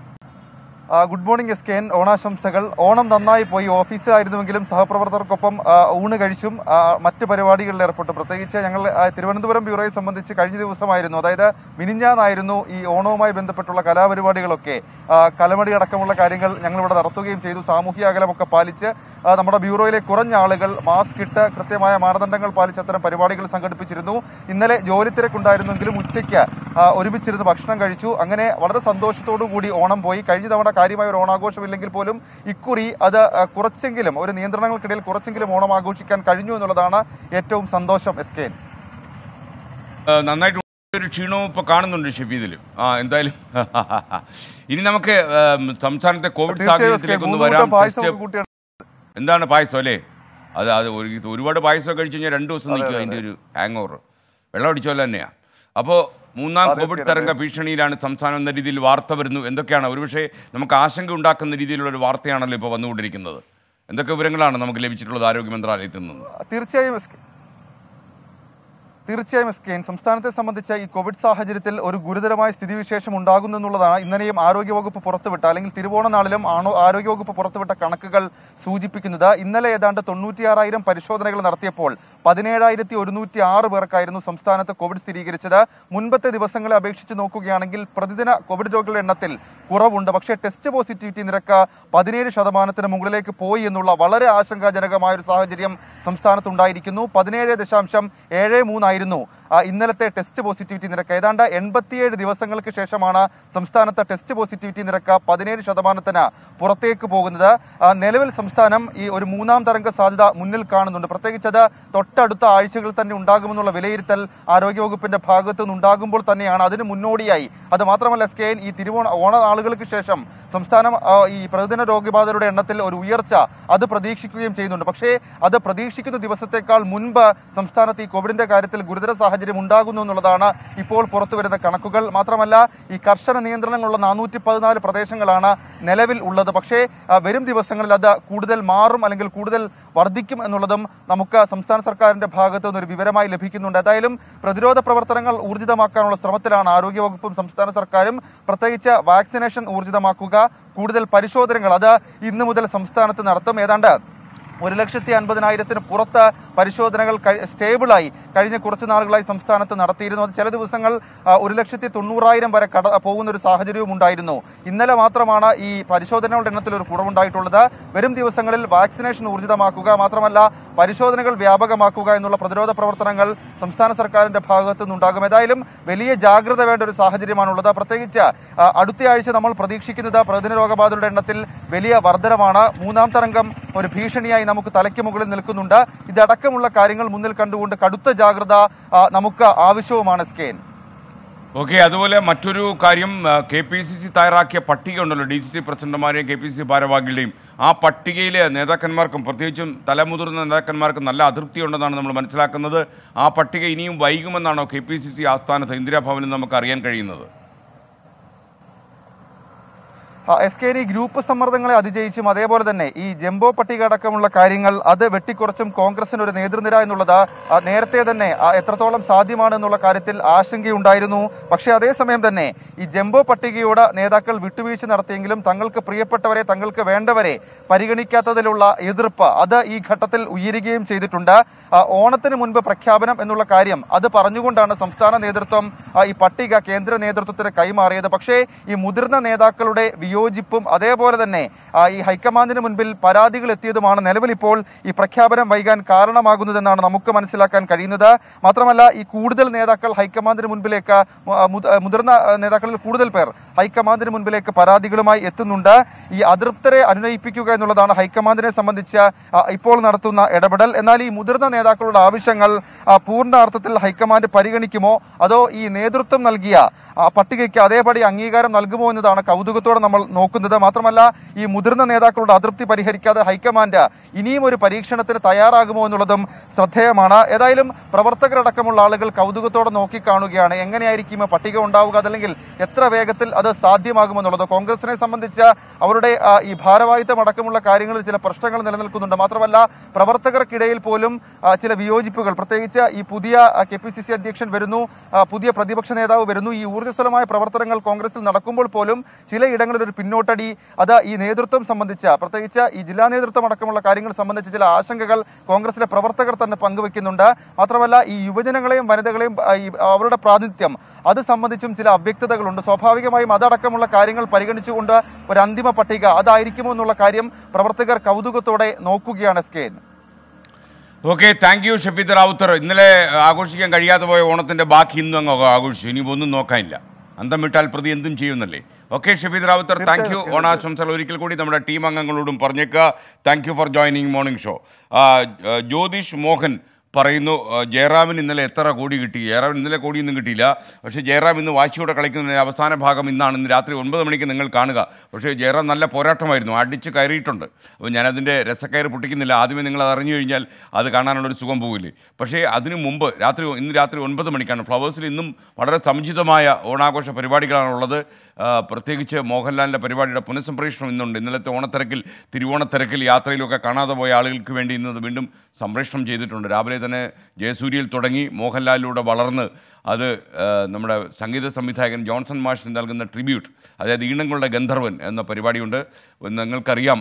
good morning S K N ഓണാശംസകൾ ഓണം നന്നായി പോയി ഓഫീസിലായിരുന്നുവെങ്കിലും സഹപ്രവർത്തകർക്കൊപ്പം ഊണ് കഴിച്ചും മറ്റ് പരിപാടികളിൽ ഏർപ്പെട്ടു പ്രത്യേകിച്ച് ഞങ്ങൾ തിരുവനന്തപുരം ബ്യൂറോയെ സംബന്ധിച്ച് കഴിഞ്ഞ ദിവസമായിരുന്നു അതായത് മിനിഞ്ഞാന്നായിരുന്നു ഈ ഓണവുമായി ബന്ധപ്പെട്ടുള്ള കലാപരിപാടികളൊക്കെ കലമടി അടക്കമുള്ള കാര്യങ്ങൾ ഞങ്ങളിവിടെ നടത്തുകയും ചെയ്തു സാമൂഹ്യ അകലമൊക്കെ പാലിച്ച് നമ്മുടെ ബ്യൂറോയിലെ കുറഞ്ഞ ആളുകൾ മാസ്ക് ഇട്ട് കൃത്യമായ മാനദണ്ഡങ്ങൾ പാലിച്ച് അത്തരം പരിപാടികൾ സംഘടിപ്പിച്ചിരുന്നു ഇന്നലെ ജോലി തിരക്കുണ്ടായിരുന്നെങ്കിലും ഉച്ചയ്ക്ക് ഒരുമിച്ചിരുന്ന് ഭക്ഷണം കഴിച്ചു അങ്ങനെ വളരെ സന്തോഷത്തോടു കൂടി ഓണം പോയി കഴിഞ്ഞ തവണ കാര്യമായ ഒരു ഓണാഘോഷമില്ലെങ്കിൽ പോലും ഇക്കുറി അത് കുറച്ചെങ്കിലും ഒരു നിയന്ത്രണങ്ങൾക്കിടയിൽ കുറച്ചെങ്കിലും ഓണം ആഘോഷിക്കാൻ കഴിഞ്ഞു എന്നുള്ളതാണ് ഏറ്റവും സന്തോഷം എസ് കെ നന്നായിട്ട് ഒരു ക്ഷീണവും ഇപ്പൊ കാണുന്നുണ്ട് ഷഫീദിൽ ആ എന്തായാലും ഇനി നമുക്ക് സംസ്ഥാനത്തെ കോവിഡ് സാഹചര്യത്തിലേക്ക് ഒന്ന് വരാം എന്താണ് പായസം അല്ലേ അത് അത് ഒരുപാട് പായസം കഴിച്ചു കഴിഞ്ഞാൽ രണ്ട് ദിവസം നിൽക്കും അതിൻ്റെ ഒരു ഹാങ് ഓവർ വെള്ളം അടിച്ചോല തന്നെയാണ് അപ്പോൾ മൂന്നാം കോവിഡ് തരംഗ ഭീഷണിയിലാണ് സംസ്ഥാനം എന്ന രീതിയിൽ വാർത്ത വരുന്നു എന്തൊക്കെയാണ് ഒരുപക്ഷെ നമുക്ക് ആശങ്ക ഉണ്ടാക്കുന്ന രീതിയിലുള്ള ഒരു വാർത്തയാണല്ലോ ഇപ്പോൾ വന്നുകൊണ്ടിരിക്കുന്നത് എന്തൊക്കെ വിവരങ്ങളാണ് നമുക്ക് ലഭിച്ചിട്ടുള്ളത് ആരോഗ്യ മന്ത്രാലയത്തിൽ നിന്ന് തീർച്ചയായും തീർച്ചയായും എസ് സംസ്ഥാനത്തെ സംബന്ധിച്ച ഈ കോവിഡ് സാഹചര്യത്തിൽ ഒരു ഗുരുതരമായ സ്ഥിതിവിശേഷം ഉണ്ടാകുന്നെന്നുള്ളതാണ് ഇന്നലെയും ആരോഗ്യവകുപ്പ് പുറത്തുവിട്ട അല്ലെങ്കിൽ തിരുവോണ നാളിലും ആണോ ആരോഗ്യവകുപ്പ് പുറത്തുവിട്ട കണക്കുകൾ സൂചിപ്പിക്കുന്നത് ഇന്നലെ ഏതാണ്ട് തൊണ്ണൂറ്റിയാറായിരം പരിശോധനകൾ നടത്തിയപ്പോൾ പതിനേഴായിരത്തി ഒരുന്നൂറ്റി ആറ് പേർക്കായിരുന്നു സംസ്ഥാനത്ത് കോവിഡ് സ്ഥിരീകരിച്ചത് മുൻപത്തെ ദിവസങ്ങളെ അപേക്ഷിച്ച് നോക്കുകയാണെങ്കിൽ പ്രതിദിന കോവിഡ് രോഗികളുടെ എണ്ണത്തിൽ കുറവുണ്ട് പക്ഷേ ടെസ്റ്റ് പോസിറ്റിവിറ്റി നിരക്ക് പതിനേഴ് ശതമാനത്തിന് മുകളിലേക്ക് പോയി എന്നുള്ള വളരെ ആശങ്കാജനകമായ ഒരു സാഹചര്യം സംസ്ഥാനത്തുണ്ടായിരിക്കുന്നു പതിനേഴ് ദശാംശം ഏഴ് മൂന്നായിരുന്നു ഇന്നലത്തെ ടെസ്റ്റ് പോസിറ്റിവിറ്റി നിരക്ക് ഏതാണ്ട് എൺപത്തിയേഴ് ദിവസങ്ങൾക്ക് ശേഷമാണ് സംസ്ഥാനത്തെ ടെസ്റ്റ് പോസിറ്റിവിറ്റി നിരക്ക് പതിനേഴ് ശതമാനത്തിന് പുറത്തേക്ക് പോകുന്നത് നിലവിൽ സംസ്ഥാനം ഈ ഒരു മൂന്നാം തരംഗ സാധ്യത മുന്നിൽ കാണുന്നുണ്ട് പ്രത്യേകിച്ചത് തൊട്ടടുത്ത ആഴ്ചകളിൽ തന്നെ ഉണ്ടാകുമെന്നുള്ള വിലയിരുത്തൽ ആരോഗ്യവകുപ്പിന്റെ ഭാഗത്തു നിന്നുണ്ടാകുമ്പോൾ തന്നെയാണ് അതിന് മുന്നോടിയായി അത് മാത്രമല്ല എൻ ഈ തിരുവോണ ഓണനാളുകൾക്ക് ശേഷം സംസ്ഥാനം ഈ പ്രതിദിന രോഗബാധയുടെ എണ്ണത്തിൽ ഒരു ഉയർച്ച അത് പ്രതീക്ഷിക്കുകയും ചെയ്യുന്നുണ്ട് പക്ഷേ അത് പ്രതീക്ഷിക്കുന്ന ദിവസത്തേക്കാൾ മുൻപ് സംസ്ഥാനത്ത് ഈ കോവിഡിന്റെ കാര്യത്തിൽ ഗുരുതര സാഹചര്യം സാഹചര്യം ഉണ്ടാകുന്നു എന്നുള്ളതാണ് ഇപ്പോൾ പുറത്തുവരുന്ന കണക്കുകൾ മാത്രമല്ല ഈ കർശന നിയന്ത്രണങ്ങളുള്ള നാനൂറ്റി പതിനാല് പ്രദേശങ്ങളാണ് നിലവിൽ ഉള്ളത് പക്ഷേ വരും ദിവസങ്ങളിൽ അത് കൂടുതൽ മാറും അല്ലെങ്കിൽ കൂടുതൽ വർദ്ധിക്കും എന്നുള്ളതും നമുക്ക് സംസ്ഥാന സർക്കാരിന്റെ ഭാഗത്ത് നിന്നൊരു വിവരമായി ലഭിക്കുന്നുണ്ട് ഏതായാലും പ്രതിരോധ പ്രവർത്തനങ്ങൾ ഊർജിതമാക്കാനുള്ള ശ്രമത്തിലാണ് ആരോഗ്യവകുപ്പും സംസ്ഥാന സർക്കാരും പ്രത്യേകിച്ച് വാക്സിനേഷൻ ഊർജിതമാക്കുക കൂടുതൽ പരിശോധനകൾ അത് ഇന്നു മുതൽ സംസ്ഥാനത്ത് നടത്തും ഏതാണ്ട് ഒരു ലക്ഷത്തി അൻപതിനായിരത്തിന് പുറത്ത് പരിശോധനകൾ സ്റ്റേബിളായി കഴിഞ്ഞ കുറച്ച് നാളുകളായി സംസ്ഥാനത്ത് നടത്തിയിരുന്നു അത് ചില ദിവസങ്ങൾ ഒരു ലക്ഷത്തി തൊണ്ണൂറായിരം വരെ കട പോകുന്ന ഒരു സാഹചര്യവും ഉണ്ടായിരുന്നു ഇന്നലെ മാത്രമാണ് ഈ പരിശോധനകളുടെ എണ്ണത്തിൽ ഒരു കുറവുണ്ടായിട്ടുള്ളത് വരും ദിവസങ്ങളിൽ വാക്സിനേഷൻ ഊർജിതമാക്കുക മാത്രമല്ല പരിശോധനകൾ വ്യാപകമാക്കുക എന്നുള്ള പ്രതിരോധ പ്രവർത്തനങ്ങൾ സംസ്ഥാന സർക്കാരിന്റെ ഭാഗത്തു നിന്നുണ്ടാകും ഏതായാലും വലിയ ജാഗ്രത വേണ്ട ഒരു സാഹചര്യമാണുള്ളത് പ്രത്യേകിച്ച് അടുത്തയാഴ്ച നമ്മൾ പ്രതീക്ഷിക്കുന്നത് പ്രതിദിന രോഗബാധയുടെ എണ്ണത്തിൽ വലിയ വർധനമാണ് മൂന്നാം തരംഗം ഒരു ഭീഷണിയായി നമുക്ക് തലയ്ക്ക് മുകളിൽ നിൽക്കുന്നുണ്ട് ഇതടക്കമുള്ള കാര്യങ്ങൾ മുന്നിൽ കണ്ടുകൊണ്ട് കടുത്ത ജാഗ്രത നമുക്ക് ആവശ്യവുമാണ് സ്കെയിൻ ഓക്കെ അതുപോലെ മറ്റൊരു കാര്യം കെ പി സി സി തയ്യാറാക്കിയ പട്ടിക ഉണ്ടല്ലോ ഡി സി സി പ്രസിഡന്റുമാരെയും കെ പി സി സി ഭാരവാഹികളുടെയും ആ പട്ടികയിലെ നേതാക്കന്മാർക്കും പ്രത്യേകിച്ചും തലമുതിർന്ന നേതാക്കന്മാർക്കും നല്ല ഉണ്ടെന്നാണ് നമ്മൾ മനസ്സിലാക്കുന്നത് ആ പട്ടിക ഇനിയും വൈകുമെന്നാണോ കെ പി സി സി ആസ്ഥാനത്ത് ഇന്ദിരാഭവനിൽ നമുക്ക് അറിയാൻ കഴിയുന്നത് എസ് കെ ഡി ഗ്രൂപ്പ് സമ്മർദ്ദങ്ങളെ അതിജയിച്ചും അതേപോലെ തന്നെ ഈ ജംബോ പട്ടിക അടക്കമുള്ള കാര്യങ്ങൾ അത് വെട്ടിക്കുറച്ചും കോൺഗ്രസിന് ഒരു നേതൃനിര എന്നുള്ളത് നേരത്തെ തന്നെ എത്രത്തോളം സാധ്യമാണ് എന്നുള്ള കാര്യത്തിൽ ആശങ്കയുണ്ടായിരുന്നു പക്ഷേ അതേസമയം തന്നെ ഈ ജംബോ പട്ടികയോട് നേതാക്കൾ വിട്ടുവീഴ്ച നടത്തിയെങ്കിലും തങ്ങൾക്ക് പ്രിയപ്പെട്ടവരെ തങ്ങൾക്ക് വേണ്ടവരെ പരിഗണിക്കാത്തതിലുള്ള എതിർപ്പ് അത് ഈ ഘട്ടത്തിൽ ഉയരുകയും ചെയ്തിട്ടുണ്ട് ഓണത്തിന് മുൻപ് പ്രഖ്യാപനം എന്നുള്ള കാര്യം അത് പറഞ്ഞുകൊണ്ടാണ് സംസ്ഥാന നേതൃത്വം ഈ പട്ടിക കേന്ദ്ര നേതൃത്വത്തിന് കൈമാറിയത് പക്ഷേ ഈ മുതിർന്ന നേതാക്കളുടെ വിയോ വിയോജിപ്പും അതേപോലെ തന്നെ ഈ ഹൈക്കമാൻഡിന് മുൻപിൽ പരാതികൾ എത്തിയതുമാണ് നിലവിൽ ഇപ്പോൾ ഈ പ്രഖ്യാപനം വൈകാൻ കാരണമാകുന്നതെന്നാണ് നമുക്ക് മനസ്സിലാക്കാൻ കഴിയുന്നത് മാത്രമല്ല ഈ കൂടുതൽ നേതാക്കൾ ഹൈക്കമാൻഡിന് മുൻപിലേക്ക് മുതിർന്ന നേതാക്കളിൽ കൂടുതൽ പേർ ഹൈക്കമാൻഡിന് മുൻപിലേക്ക് പരാതികളുമായി എത്തുന്നുണ്ട് ഈ അതൃപ്തരെ അനുനയിപ്പിക്കുക എന്നുള്ളതാണ് ഹൈക്കമാൻഡിനെ സംബന്ധിച്ച് ഇപ്പോൾ നടത്തുന്ന ഇടപെടൽ എന്നാൽ ഈ മുതിർന്ന നേതാക്കളുടെ ആവശ്യങ്ങൾ പൂർണ്ണാർത്ഥത്തിൽ ഹൈക്കമാൻഡ് പരിഗണിക്കുമോ അതോ ഈ നേതൃത്വം നൽകിയ പട്ടികയ്ക്ക് അതേപടി അംഗീകാരം നൽകുമോ എന്നതാണ് കൗതുകത്തോടെ നമ്മൾ നോക്കുന്നത് മാത്രമല്ല ഈ മുതിർന്ന നേതാക്കളുടെ അതൃപ്തി പരിഹരിക്കാതെ ഹൈക്കമാൻഡ് ഇനിയും ഒരു പരീക്ഷണത്തിന് തയ്യാറാകുമോ എന്നുള്ളതും ശ്രദ്ധേയമാണ് ഏതായാലും പ്രവർത്തകരടക്കമുള്ള ആളുകൾ കൗതുകത്തോടെ നോക്കിക്കാണുകയാണ് എങ്ങനെയായിരിക്കും പട്ടിക ഉണ്ടാവുക അതല്ലെങ്കിൽ എത്ര വേഗത്തിൽ അത് സാധ്യമാകുമെന്നുള്ളത് കോൺഗ്രസിനെ സംബന്ധിച്ച് അവരുടെ ഈ ഭാരവാഹിത്വം അടക്കമുള്ള കാര്യങ്ങളിൽ ചില പ്രശ്നങ്ങൾ നിലനിൽക്കുന്നുണ്ട് മാത്രമല്ല പ്രവർത്തകർക്കിടയിൽ പോലും ചില വിയോജിപ്പുകൾ പ്രത്യേകിച്ച് ഈ പുതിയ കെ പി സി സി അധ്യക്ഷൻ വരുന്നു പുതിയ പ്രതിപക്ഷ നേതാവ് വരുന്നു ഈ ഊർജ്ജസ്വലമായ പ്രവർത്തനങ്ങൾ കോൺഗ്രസിൽ നടക്കുമ്പോൾ പോലും ചിലയിടങ്ങളിൽ ഒരു പിന്നോട്ടടി അത് ഈ നേതൃത്വം സംബന്ധിച്ച പ്രത്യേകിച്ച് ഈ ജില്ലാ നേതൃത്വം അടക്കമുള്ള കാര്യങ്ങൾ സംബന്ധിച്ച് ചില ആശങ്കകൾ കോൺഗ്രസിലെ പ്രവർത്തകർ തന്നെ പങ്കുവെക്കുന്നുണ്ട് മാത്രമല്ല ഈ യുവജനങ്ങളെയും വനിതകളെയും അവരുടെ പ്രാതിനിധ്യം അത് സംബന്ധിച്ചും ചില അവ്യക്തതകളുണ്ട് സ്വാഭാവികമായും അതടക്കമുള്ള കാര്യങ്ങൾ പരിഗണിച്ചുകൊണ്ട് ഒരു അന്തിമ പട്ടിക അതായിരിക്കുമോ എന്നുള്ള കാര്യം പ്രവർത്തകർ കൗതുകത്തോടെ നോക്കുകയാണ് സ്കെയിൻ okay thank you Shafeed Rawther ഇന്നലെ ആഘോഷിക്കാൻ കഴിയാതെ പോയ ഓണത്തിൻ്റെ ബാക്കി ഇന്നും അങ്ങ് ആഘോഷിച്ചു ഇനി ഒന്നും നോക്കാനില്ല അന്തം വിട്ടാൽ പ്രതി എന്തും ചെയ്യുന്നല്ലേ okay Shabeed Rawther thank you ഓണാശംസകൾ ഒരിക്കൽ കൂടി നമ്മുടെ ടീം അംഗങ്ങളോടും പറഞ്ഞേക്കുക thank you for joining morning show Jyothish Mohan പറയുന്നു ജയറാമിന് ഇന്നലെ എത്ര കോടി കിട്ടി ജയറാമിന് ഇന്നലെ കോടിയൊന്നും കിട്ടിയില്ല പക്ഷേ ജയറാം ഇന്ന് വാശിയോടെ കളിക്കുന്ന അവസാന ഭാഗം ഇന്നാണ് ഇന്ന് രാത്രി ഒൻപത് മണിക്ക് നിങ്ങൾ കാണുക പക്ഷേ ജയറാം നല്ല പോരാട്ടമായിരുന്നു അടിച്ച് കയറിയിട്ടുണ്ട് അപ്പോൾ ഞാനതിൻ്റെ രസക്കയറ് പൊട്ടിക്കുന്നില്ല ആദ്യമേ നിങ്ങൾ അറിഞ്ഞു കഴിഞ്ഞാൽ അത് കാണാനുള്ളൊരു സുഖം പോകില്ലേ പക്ഷേ അതിനു മുമ്പ് രാത്രി ഇന്ന് രാത്രി ഒൻപത് മണിക്കാണ് ഫ്ലവേഴ്സിൽ ഇന്നും വളരെ സമുചിതമായ ഓണാഘോഷ പരിപാടികളാണുള്ളത് പ്രത്യേകിച്ച് മോഹൻലാലിൻ്റെ പരിപാടിയുടെ പുനഃസംപ്രേഷണം ഇന്നുണ്ട് ഇന്നലത്തെ ഓണത്തിരക്കിൽ തിരുവോണത്തിരക്കിൽ യാത്രയിലൊക്കെ കാണാതെ പോയ ആളുകൾക്ക് വേണ്ടി ഇന്നത് വീണ്ടും സംപ്രേഷണം ചെയ്തിട്ടുണ്ട് രാവിലെ തന്നെ ജയസൂര്യയിൽ തുടങ്ങി മോഹൻലാലിലൂടെ വളർന്ന് അത് നമ്മുടെ സംഗീത സംവിധായകൻ ജോൺസൺ മാഷിന് നൽകുന്ന ട്രിബ്യൂട്ട് അതായത് ഈണങ്ങളുടെ ഗന്ധർവൻ എന്ന പരിപാടിയുണ്ട് നിങ്ങൾക്കറിയാം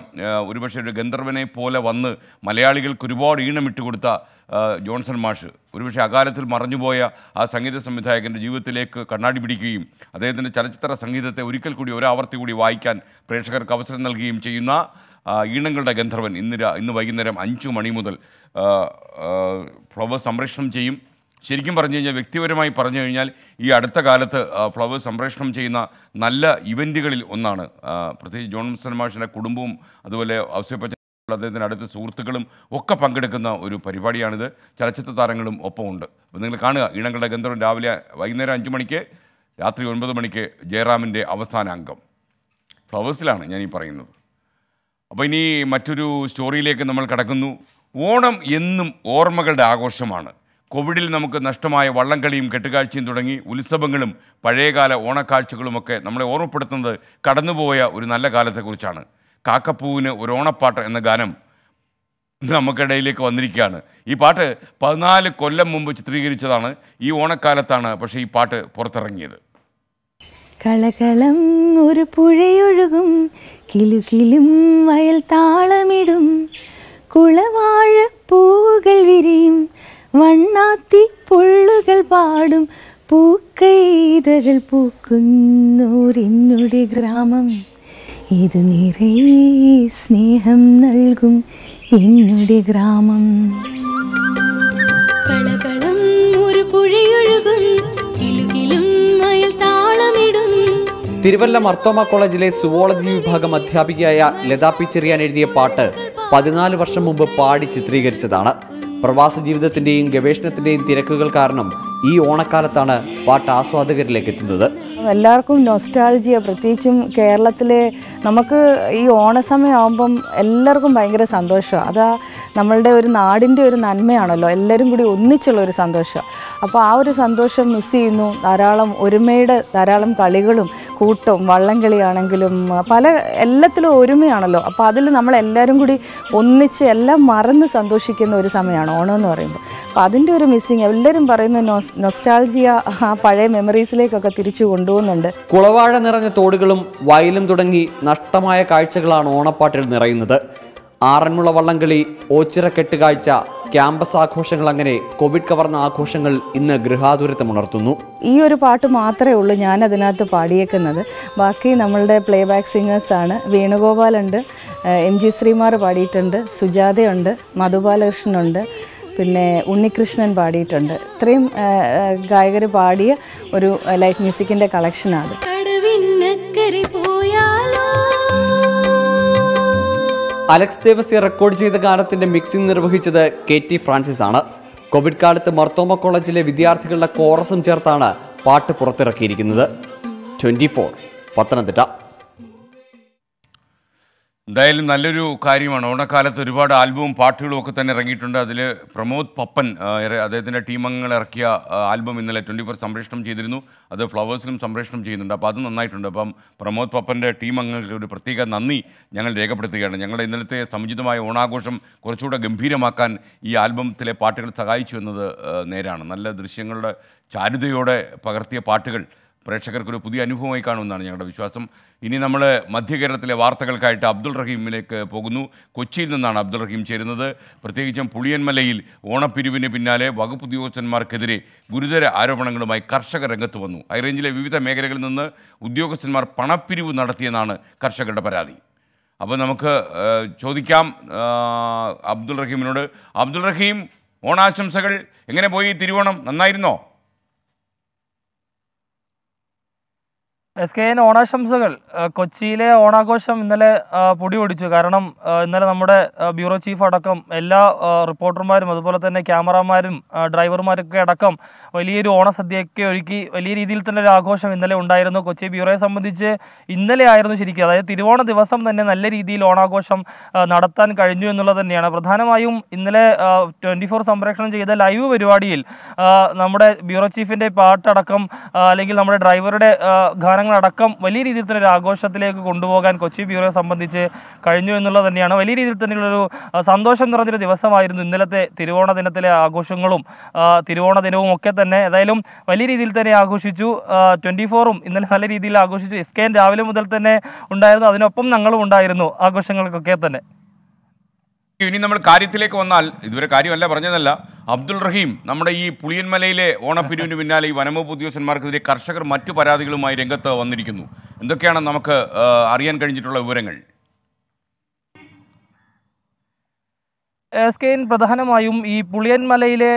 ഒരുപക്ഷെ ഒരു ഗന്ധർവനെ പോലെ വന്ന് മലയാളികൾക്ക് ഒരുപാട് ഈണമിട്ട് കൊടുത്ത ജോൺസൺ മാഷ് ഒരുപക്ഷെ അകാലത്തിൽ മറഞ്ഞുപോയ ആ സംഗീത സംവിധായകൻ്റെ ജീവിതത്തിലേക്ക് കണ്ണാടി പിടിക്കുകയും അദ്ദേഹത്തിൻ്റെ ചലച്ചിത്ര സംഗീതത്തെ ഒരിക്കൽ കൂടി ഒരാവർത്തി കൂടി വായിക്കാൻ പ്രേക്ഷകർക്ക് അവസരം നൽകുകയും ചെയ്യുന്ന ഈണങ്ങളുടെ ഗന്ധർവൻ ഇന്ന് ഇന്ന് വൈകുന്നേരം അഞ്ച് മണി മുതൽ ഫ്ലവർ സംരക്ഷണം ചെയ്യും ശരിക്കും പറഞ്ഞു കഴിഞ്ഞാൽ വ്യക്തിപരമായി പറഞ്ഞു കഴിഞ്ഞാൽ ഈ അടുത്ത കാലത്ത് ഫ്ലവേഴ്സ് സംപ്രേഷണം ചെയ്യുന്ന നല്ല ഇവൻറ്റുകളിൽ ഒന്നാണ് പ്രത്യേകിച്ച് ജോൺസൺ മാഷിൻ്റെ കുടുംബവും അതുപോലെ അവസ്യപ്പച്ച അദ്ദേഹത്തിൻ്റെ അടുത്ത സുഹൃത്തുക്കളും ഒക്കെ പങ്കെടുക്കുന്ന ഒരു പരിപാടിയാണിത് ചലച്ചിത്ര താരങ്ങളും ഒപ്പമുണ്ട് അപ്പോൾ നിങ്ങൾ കാണുക ഇണങ്ങളുടെ ഗന്ധർവം രാവിലെ വൈകുന്നേരം അഞ്ച് മണിക്ക് രാത്രി ഒൻപത് മണിക്ക് ജയറാമിൻ്റെ അവസാന അംഗം ഫ്ലവേഴ്സിലാണ് ഞാൻ പറയുന്നത് അപ്പോൾ ഇനി മറ്റൊരു സ്റ്റോറിയിലേക്ക് നമ്മൾ കടക്കുന്നു ഓണം എന്നും ഓർമ്മകളുടെ ആഘോഷമാണ് കോവിഡിൽ നമുക്ക് നഷ്ടമായ വള്ളംകളിയും കെട്ടുകാഴ്ചയും തുടങ്ങി ഉത്സവങ്ങളും പഴയകാല ഓണക്കാഴ്ചകളുമൊക്കെ നമ്മളെ ഓർമ്മപ്പെടുത്തുന്നത് കടന്നുപോയ ഒരു നല്ല കാലത്തെക്കുറിച്ചാണ് കാക്കപ്പൂവിന് ഒരു ഓണപ്പാട്ട് എന്ന ഗാനം നമുക്കിടയിലേക്ക് വന്നിരിക്കുകയാണ് ഈ പാട്ട് പതിനാല് കൊല്ലം മുമ്പ് ചിത്രീകരിച്ചതാണ് ഈ ഓണക്കാലത്താണ് പക്ഷേ ഈ പാട്ട് പുറത്തിറങ്ങിയത് കളകളം ഒരു പുഴയൊഴുകും കിലുകിലും വയൽ താളമിടും കുളവാഴ പൂവുകൾ വിരിയും വണ്ണാത്തി പുള്ളുകൾ പാടും പൂക്കൈതകൾ പൂക്കുന്നോരെന്നുടെ ഗ്രാമം ഇത് നിറയെ സ്നേഹം നൽകും എന്നുടെ ഗ്രാമം ഒരു തിരുവല്ല മർത്തോമ കോളേജിലെ സുവോളജി വിഭാഗം അധ്യാപികയായ ലതാ പിച്ചെറിയാൻ എഴുതിയ പാട്ട് പതിനാല് വർഷം മുമ്പ് പാടി ചിത്രീകരിച്ചതാണ് പ്രവാസ ജീവിതത്തിൻ്റെയും ഗവേഷണത്തിൻ്റെയും തിരക്കുകൾ കാരണം ഈ ഓണക്കാലത്താണ് പാട്ട് ആസ്വാദകരിലേക്ക് എത്തുന്നത് എല്ലാവർക്കും നൊസ്റ്റാൾജിയ പ്രത്യേകിച്ചും കേരളത്തിലെ നമുക്ക് ഈ ഓണസമയമാകുമ്പം എല്ലാവർക്കും ഭയങ്കര സന്തോഷമാണ് അതാ നമ്മളുടെ ഒരു നാടിൻ്റെ ഒരു നന്മയാണല്ലോ എല്ലാവരും കൂടി ഒന്നിച്ചുള്ള ഒരു സന്തോഷം അപ്പോൾ ആ ഒരു സന്തോഷം മിസ് ചെയ്യുന്നു ധാരാളം ഒരുമയുടെ ധാരാളം കളികളും കൂട്ടവും വള്ളംകളിയാണെങ്കിലും പല എല്ലാത്തിലും ഒരുമയാണല്ലോ അപ്പോൾ അതിൽ നമ്മളെല്ലാവരും കൂടി ഒന്നിച്ച് എല്ലാം മറന്ന് സന്തോഷിക്കുന്ന ഒരു സമയമാണ് ഓണം എന്ന് പറയുമ്പോൾ അപ്പോൾ അതിൻ്റെ ഒരു മിസ്സിങ് എല്ലാവരും പറയുന്ന നൊസ് നൊസ്റ്റാൾജിയ ആ പഴയ മെമ്മറീസിലേക്കൊക്കെ തിരിച്ചു കൊണ്ടുപോകുന്നുണ്ട് കുളവാഴ നിറഞ്ഞ തോടുകളും വയലും തുടങ്ങി നഷ്ടമായ കാഴ്ചകളാണ് ഓണപ്പാട്ടിൽ നിറയുന്നത് ആറന്മുള വള്ളംകളി ഓച്ചിറക്കെട്ട് കാഴ്ച ക്യാമ്പസ് ആഘോഷങ്ങൾ അങ്ങനെ കോവിഡ് കവർന്ന ആഘോഷങ്ങൾ ഇന്ന് ഉണർത്തുന്നു ഈ ഒരു പാട്ട് മാത്രമേ ഉള്ളൂ ഞാൻ അതിനകത്ത് പാടിയേക്കുന്നത് ബാക്കി നമ്മളുടെ പ്ലേ ബാക്ക് സിംഗേഴ്സാണ് വേണുഗോപാലുണ്ട് എം ജി ശ്രീമാർ പാടിയിട്ടുണ്ട് സുജാതയുണ്ട് മധുബാലകൃഷ്ണനുണ്ട് പിന്നെ ഉണ്ണികൃഷ്ണൻ പാടിയിട്ടുണ്ട് ഇത്രയും ഗായകർ പാടിയ ഒരു ലൈറ്റ് മ്യൂസിക്കിൻ്റെ കളക്ഷനാണ് പോയാലോ അലക്സ് ദേവസ്യ റെക്കോർഡ് ചെയ്ത ഗാനത്തിന്റെ മിക്സിംഗ് നിർവഹിച്ചത് കെ ടി ഫ്രാൻസിസ് ആണ് കോവിഡ് കാലത്ത് മർത്തോമ കോളേജിലെ വിദ്യാർത്ഥികളുടെ കോറസും ചേർത്താണ് പാട്ട് പുറത്തിറക്കിയിരിക്കുന്നത് ട്വന്റി ഫോർ പത്തനംതിട്ട എന്തായാലും നല്ലൊരു കാര്യമാണ് ഓണക്കാലത്ത് ഒരുപാട് ആൽബവും പാട്ടുകളും ഒക്കെ തന്നെ ഇറങ്ങിയിട്ടുണ്ട് അതിൽ പ്രമോദ് പപ്പൻ അദ്ദേഹത്തിൻ്റെ ടീമംഗങ്ങൾ ഇറക്കിയ ആൽബം ഇന്നലെ ട്വൻറ്റി ഫോർ സംപ്രേഷണം ചെയ്തിരുന്നു അത് ഫ്ലവേഴ്സിലും സംപ്രേഷണം ചെയ്യുന്നുണ്ട് അപ്പോൾ അത് നന്നായിട്ടുണ്ട് അപ്പം പ്രമോദ് പപ്പൻ്റെ അംഗങ്ങൾക്ക് ഒരു പ്രത്യേക നന്ദി ഞങ്ങൾ രേഖപ്പെടുത്തുകയാണ് ഞങ്ങളുടെ ഇന്നലത്തെ സമുചിതമായ ഓണാഘോഷം കുറച്ചുകൂടെ ഗംഭീരമാക്കാൻ ഈ ആൽബത്തിലെ പാട്ടുകൾ സഹായിച്ചു എന്നത് നേരാണ് നല്ല ദൃശ്യങ്ങളുടെ ചാരുതയോടെ പകർത്തിയ പാട്ടുകൾ പ്രേക്ഷകർക്കൊരു പുതിയ അനുഭവമായി കാണുമെന്നാണ് ഞങ്ങളുടെ വിശ്വാസം ഇനി നമ്മൾ മധ്യ കേരളത്തിലെ വാർത്തകൾക്കായിട്ട് അബ്ദുൾ റഹീമിലേക്ക് പോകുന്നു കൊച്ചിയിൽ നിന്നാണ് അബ്ദുൾ റഹീം ചേരുന്നത് പ്രത്യേകിച്ചും പുളിയൻമലയിൽ ഓണപ്പിരിവിന് പിന്നാലെ വകുപ്പ് ഉദ്യോഗസ്ഥന്മാർക്കെതിരെ ഗുരുതര ആരോപണങ്ങളുമായി കർഷകർ രംഗത്ത് വന്നു ഹൈറേഞ്ചിലെ വിവിധ മേഖലകളിൽ നിന്ന് ഉദ്യോഗസ്ഥന്മാർ പണപ്പിരിവ് നടത്തിയെന്നാണ് കർഷകരുടെ പരാതി അപ്പോൾ നമുക്ക് ചോദിക്കാം അബ്ദുൾ റഹീമിനോട് അബ്ദുൾ റഹീം ഓണാശംസകൾ എങ്ങനെ പോയി തിരുവോണം നന്നായിരുന്നോ എസ് കെ എൻ ഓണാശംസകൾ കൊച്ചിയിലെ ഓണാഘോഷം ഇന്നലെ പൊടി കാരണം ഇന്നലെ നമ്മുടെ ബ്യൂറോ ചീഫ് അടക്കം എല്ലാ റിപ്പോർട്ടർമാരും അതുപോലെ തന്നെ ക്യാമറമാരും ഡ്രൈവർമാരൊക്കെ അടക്കം വലിയൊരു ഓണസദ്യയൊക്കെ ഒരുക്കി വലിയ രീതിയിൽ തന്നെ ഒരു ആഘോഷം ഇന്നലെ ഉണ്ടായിരുന്നു കൊച്ചി ബ്യൂറോയെ സംബന്ധിച്ച് ഇന്നലെ ആയിരുന്നു ശരിക്കും അതായത് തിരുവോണ ദിവസം തന്നെ നല്ല രീതിയിൽ ഓണാഘോഷം നടത്താൻ കഴിഞ്ഞു എന്നുള്ളത് തന്നെയാണ് പ്രധാനമായും ഇന്നലെ ട്വൻറ്റി ഫോർ സംപ്രേഷണം ചെയ്ത ലൈവ് പരിപാടിയിൽ നമ്മുടെ ബ്യൂറോ ചീഫിൻ്റെ പാട്ടടക്കം അല്ലെങ്കിൽ നമ്മുടെ ഡ്രൈവറുടെ ഗാനങ്ങൾ സംസ്ഥാനങ്ങളടക്കം വലിയ രീതിയിൽ തന്നെ ഒരു ആഘോഷത്തിലേക്ക് കൊണ്ടുപോകാൻ കൊച്ചി ബ്യൂറോയെ സംബന്ധിച്ച് കഴിഞ്ഞു എന്നുള്ളത് തന്നെയാണ് വലിയ രീതിയിൽ തന്നെയുള്ളൊരു സന്തോഷം നിറഞ്ഞൊരു ദിവസമായിരുന്നു ഇന്നലത്തെ തിരുവോണ ദിനത്തിലെ ആഘോഷങ്ങളും തിരുവോണ ദിനവും ഒക്കെ തന്നെ ഏതായാലും വലിയ രീതിയിൽ തന്നെ ആഘോഷിച്ചു ട്വൻറ്റി ഫോറും ഇന്നലെ നല്ല രീതിയിൽ ആഘോഷിച്ചു എസ് കെ രാവിലെ മുതൽ തന്നെ ഉണ്ടായിരുന്നു അതിനൊപ്പം ഞങ്ങളും ഉണ്ടായിരുന്നു ആഘോഷങ്ങൾക്കൊക്കെ തന്നെ ഇനി നമ്മൾ കാര്യത്തിലേക്ക് വന്നാൽ ഇതുവരെ കാര്യമല്ല പറഞ്ഞതല്ല അബ്ദുൾ റഹീം നമ്മുടെ ഈ പുളിയൻമലയിലെ ഓണപ്പിരിവിന് പിന്നാലെ ഈ വനംവകുപ്പ് ഉദ്യോഗസ്ഥന്മാർക്കെതിരെ കർഷകർ മറ്റു പരാതികളുമായി രംഗത്ത് വന്നിരിക്കുന്നു എന്തൊക്കെയാണ് നമുക്ക് അറിയാൻ കഴിഞ്ഞിട്ടുള്ള വിവരങ്ങൾ എസ് കെ എൻ പ്രധാനമായും ഈ പുളിയൻമലയിലെ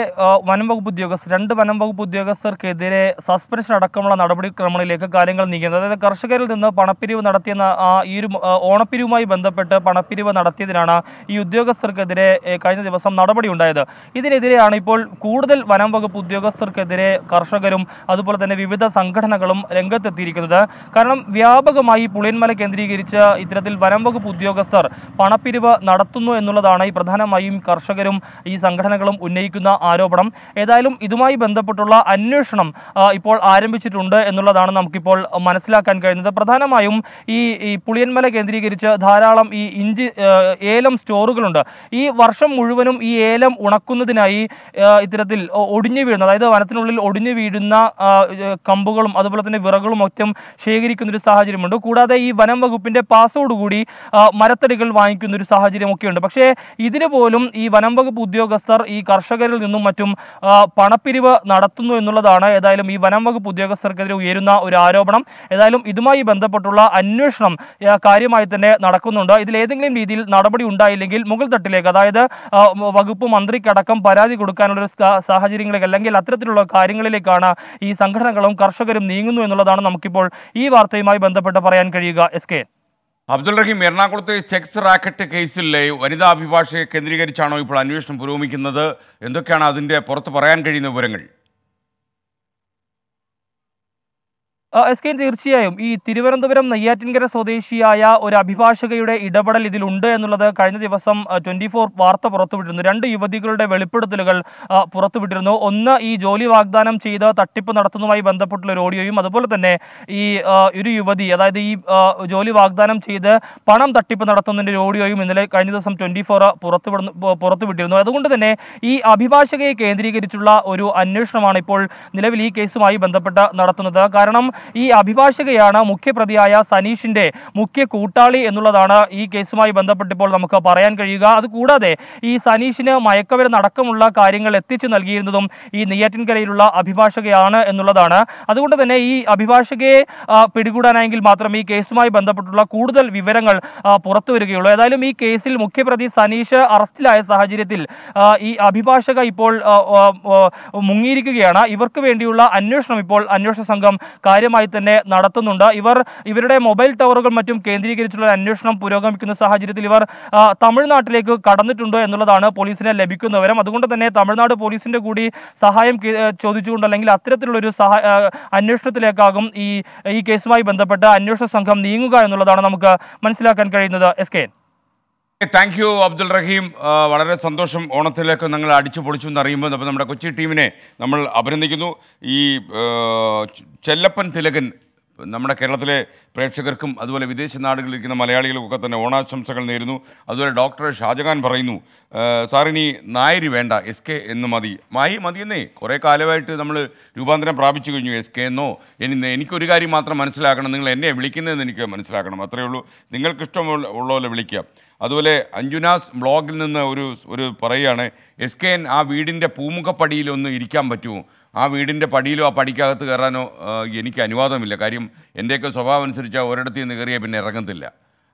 വനംവകുപ്പ് ഉദ്യോഗസ്ഥർ രണ്ട് വനംവകുപ്പ് ഉദ്യോഗസ്ഥർക്കെതിരെ സസ്പെൻഷൻ അടക്കമുള്ള നടപടിക്രമങ്ങളിലേക്ക് കാര്യങ്ങൾ നീക്കുന്നത് അതായത് കർഷകരിൽ നിന്ന് പണപ്പിരിവ് നടത്തിയെന്ന ഈ ഒരു ഓണപ്പിരിവുമായി ബന്ധപ്പെട്ട് പണപ്പിരിവ് നടത്തിയതിനാണ് ഈ ഉദ്യോഗസ്ഥർക്കെതിരെ കഴിഞ്ഞ ദിവസം നടപടി ഉണ്ടായത് ഇതിനെതിരെയാണ് ഇപ്പോൾ കൂടുതൽ വനംവകുപ്പ് ഉദ്യോഗസ്ഥർക്കെതിരെ കർഷകരും അതുപോലെ തന്നെ വിവിധ സംഘടനകളും രംഗത്തെത്തിയിരിക്കുന്നത് കാരണം വ്യാപകമായി പുളിയൻമല കേന്ദ്രീകരിച്ച് ഇത്തരത്തിൽ വനംവകുപ്പ് ഉദ്യോഗസ്ഥർ പണപ്പിരിവ് നടത്തുന്നു എന്നുള്ളതാണ് ഈ പ്രധാനമായി വ്യവസായിയും കർഷകരും ഈ സംഘടനകളും ഉന്നയിക്കുന്ന ആരോപണം ഏതായാലും ഇതുമായി ബന്ധപ്പെട്ടുള്ള അന്വേഷണം ഇപ്പോൾ ആരംഭിച്ചിട്ടുണ്ട് എന്നുള്ളതാണ് നമുക്കിപ്പോൾ മനസ്സിലാക്കാൻ കഴിയുന്നത് പ്രധാനമായും ഈ പുളിയന്മല കേന്ദ്രീകരിച്ച് ധാരാളം ഈ ഇഞ്ചി ഏലം സ്റ്റോറുകളുണ്ട് ഈ വർഷം മുഴുവനും ഈ ഏലം ഉണക്കുന്നതിനായി ഇത്തരത്തിൽ ഒടിഞ്ഞു വീഴുന്ന അതായത് വനത്തിനുള്ളിൽ ഒടിഞ്ഞു വീഴുന്ന കമ്പുകളും അതുപോലെ തന്നെ വിറകളും ഒക്കെ ശേഖരിക്കുന്ന ഒരു സാഹചര്യമുണ്ട് കൂടാതെ ഈ വനം വകുപ്പിന്റെ കൂടി മരത്തടികൾ വാങ്ങിക്കുന്ന ഒരു സാഹചര്യമൊക്കെയുണ്ട് പക്ഷേ ഇതിനു പോലും ഈ വനം വകുപ്പ് ഉദ്യോഗസ്ഥർ ഈ കർഷകരിൽ നിന്നും മറ്റും പണപ്പിരിവ് നടത്തുന്നു എന്നുള്ളതാണ് ഏതായാലും ഈ വനം വകുപ്പ് ഉദ്യോഗസ്ഥർക്കെതിരെ ഉയരുന്ന ഒരു ആരോപണം ഏതായാലും ഇതുമായി ബന്ധപ്പെട്ടുള്ള അന്വേഷണം കാര്യമായി തന്നെ നടക്കുന്നുണ്ട് ഇതിൽ ഏതെങ്കിലും രീതിയിൽ നടപടി ഉണ്ടായില്ലെങ്കിൽ മുകൾ തട്ടിലേക്ക് അതായത് വകുപ്പ് മന്ത്രിക്കടക്കം പരാതി കൊടുക്കാനുള്ള സാഹചര്യങ്ങളിലേക്ക് അല്ലെങ്കിൽ അത്തരത്തിലുള്ള കാര്യങ്ങളിലേക്കാണ് ഈ സംഘടനകളും കർഷകരും നീങ്ങുന്നു എന്നുള്ളതാണ് നമുക്കിപ്പോൾ ഈ വാർത്തയുമായി ബന്ധപ്പെട്ട് പറയാൻ കഴിയുക എസ് കെ അബ്ദുൾ റഹീം എറണാകുളത്തെ ചെക്സ് റാക്കറ്റ് കേസിലെ വനിതാ അഭിഭാഷകയെ കേന്ദ്രീകരിച്ചാണോ ഇപ്പോൾ അന്വേഷണം പുരോഗമിക്കുന്നത് എന്തൊക്കെയാണ് അതിൻ്റെ പുറത്ത് പറയാൻ കഴിയുന്ന വിവരങ്ങൾ എസ് കെ തീർച്ചയായും ഈ തിരുവനന്തപുരം നെയ്യാറ്റിൻകര സ്വദേശിയായ ഒരു അഭിഭാഷകയുടെ ഇടപെടൽ ഇതിലുണ്ട് എന്നുള്ളത് കഴിഞ്ഞ ദിവസം ട്വന്റി ഫോർ വാർത്ത പുറത്തുവിട്ടിരുന്നു രണ്ട് യുവതികളുടെ വെളിപ്പെടുത്തലുകൾ പുറത്തുവിട്ടിരുന്നു ഒന്ന് ഈ ജോലി വാഗ്ദാനം ചെയ്ത് തട്ടിപ്പ് നടത്തുന്നതുമായി ബന്ധപ്പെട്ടുള്ള ഒരു ഓഡിയോയും അതുപോലെ തന്നെ ഈ ഒരു യുവതി അതായത് ഈ ജോലി വാഗ്ദാനം ചെയ്ത് പണം തട്ടിപ്പ് നടത്തുന്നതിൻ്റെ ഒരു ഓഡിയോയും ഇന്നലെ കഴിഞ്ഞ ദിവസം ട്വന്റി ഫോർ പുറത്തുവിടുന്നു പുറത്തുവിട്ടിരുന്നു അതുകൊണ്ട് തന്നെ ഈ അഭിഭാഷകയെ കേന്ദ്രീകരിച്ചുള്ള ഒരു അന്വേഷണമാണ് ഇപ്പോൾ നിലവിൽ ഈ കേസുമായി ബന്ധപ്പെട്ട് നടത്തുന്നത് കാരണം ഈ അഭിഭാഷകയാണ് മുഖ്യപ്രതിയായ സനീഷിന്റെ മുഖ്യ കൂട്ടാളി എന്നുള്ളതാണ് ഈ കേസുമായി ബന്ധപ്പെട്ടിപ്പോൾ നമുക്ക് പറയാൻ കഴിയുക അതുകൂടാതെ ഈ സനീഷിന് മയക്കവരെ അടക്കമുള്ള കാര്യങ്ങൾ എത്തിച്ചു നൽകിയിരുന്നതും ഈ നെയ്യാറ്റിൻകരയിലുള്ള അഭിഭാഷകയാണ് എന്നുള്ളതാണ് അതുകൊണ്ട് തന്നെ ഈ അഭിഭാഷകയെ പിടികൂടാനായെങ്കിൽ മാത്രം ഈ കേസുമായി ബന്ധപ്പെട്ടുള്ള കൂടുതൽ വിവരങ്ങൾ പുറത്തു വരികയുള്ളൂ ഏതായാലും ഈ കേസിൽ മുഖ്യപ്രതി സനീഷ് അറസ്റ്റിലായ സാഹചര്യത്തിൽ ഈ അഭിഭാഷക ഇപ്പോൾ മുങ്ങിയിരിക്കുകയാണ് ഇവർക്ക് വേണ്ടിയുള്ള അന്വേഷണം ഇപ്പോൾ അന്വേഷണ സംഘം കാര്യം കാര്യമായി തന്നെ നടത്തുന്നുണ്ട് ഇവർ ഇവരുടെ മൊബൈൽ ടവറുകൾ മറ്റും കേന്ദ്രീകരിച്ചുള്ള അന്വേഷണം പുരോഗമിക്കുന്ന സാഹചര്യത്തിൽ ഇവർ തമിഴ്നാട്ടിലേക്ക് കടന്നിട്ടുണ്ടോ എന്നുള്ളതാണ് പോലീസിനെ ലഭിക്കുന്ന വിവരം അതുകൊണ്ട് തന്നെ തമിഴ്നാട് പോലീസിന്റെ കൂടി സഹായം ചോദിച്ചുകൊണ്ട് അല്ലെങ്കിൽ അത്തരത്തിലുള്ളൊരു സഹായ അന്വേഷണത്തിലേക്കാകും ഈ ഈ കേസുമായി ബന്ധപ്പെട്ട അന്വേഷണ സംഘം നീങ്ങുക എന്നുള്ളതാണ് നമുക്ക് മനസ്സിലാക്കാൻ കഴിയുന്നത് S K thank you Abdul Rahim വളരെ സന്തോഷം ഓണത്തിലേക്ക് നിങ്ങൾ അടിച്ചു പൊളിച്ചു എന്ന് അറിയുമ്പോൾ അപ്പോൾ നമ്മുടെ കൊച്ചി ടീമിനെ നമ്മൾ അഭിനന്ദിക്കുന്നു ഈ uh, ചെല്ലപ്പൻ തിലകൻ നമ്മുടെ കേരളത്തിലെ പ്രേക്ഷകർക്കും അതുപോലെ വിദേശ നാടുകളിലിരിക്കുന്ന മലയാളികൾക്കൊക്കെ തന്നെ ഓണാശംസകൾ നേരുന്നു അതുപോലെ ഡോക്ടർ ഷാജഹാൻ പറയുന്നു സാറിനി നായരി വേണ്ട എസ് കെ എന്ന് മതി മായി മതിയെന്നേ കുറേ കാലമായിട്ട് നമ്മൾ രൂപാന്തരം പ്രാപിച്ചു കഴിഞ്ഞു എസ് കെ എന്നോ ഇനി എനിക്കൊരു കാര്യം മാത്രം മനസ്സിലാക്കണം നിങ്ങൾ എന്നെ വിളിക്കുന്നതെന്ന് എനിക്ക് മനസ്സിലാക്കണം അത്രയേ ഉള്ളൂ നിങ്ങൾക്ക് ഇഷ്ടമുള്ള ഉള്ള പോലെ വിളിക്കുക അതുപോലെ അഞ്ജുനാസ് ബ്ലോഗിൽ നിന്ന് ഒരു ഒരു പറയുകയാണ് എസ് കെ എൻ ആ വീടിൻ്റെ പൂമുഖപ്പടിയിലൊന്ന് ഇരിക്കാൻ പറ്റുമോ ആ വീടിൻ്റെ പടിയിലോ ആ പടിക്കകത്ത് കയറാനോ എനിക്ക് അനുവാദമില്ല കാര്യം എൻ്റെയൊക്കെ സ്വഭാവം അനുസരിച്ച് ഒരിടത്ത് നിന്ന് കയറിയാൽ പിന്നെ ഇറങ്ങത്തില്ല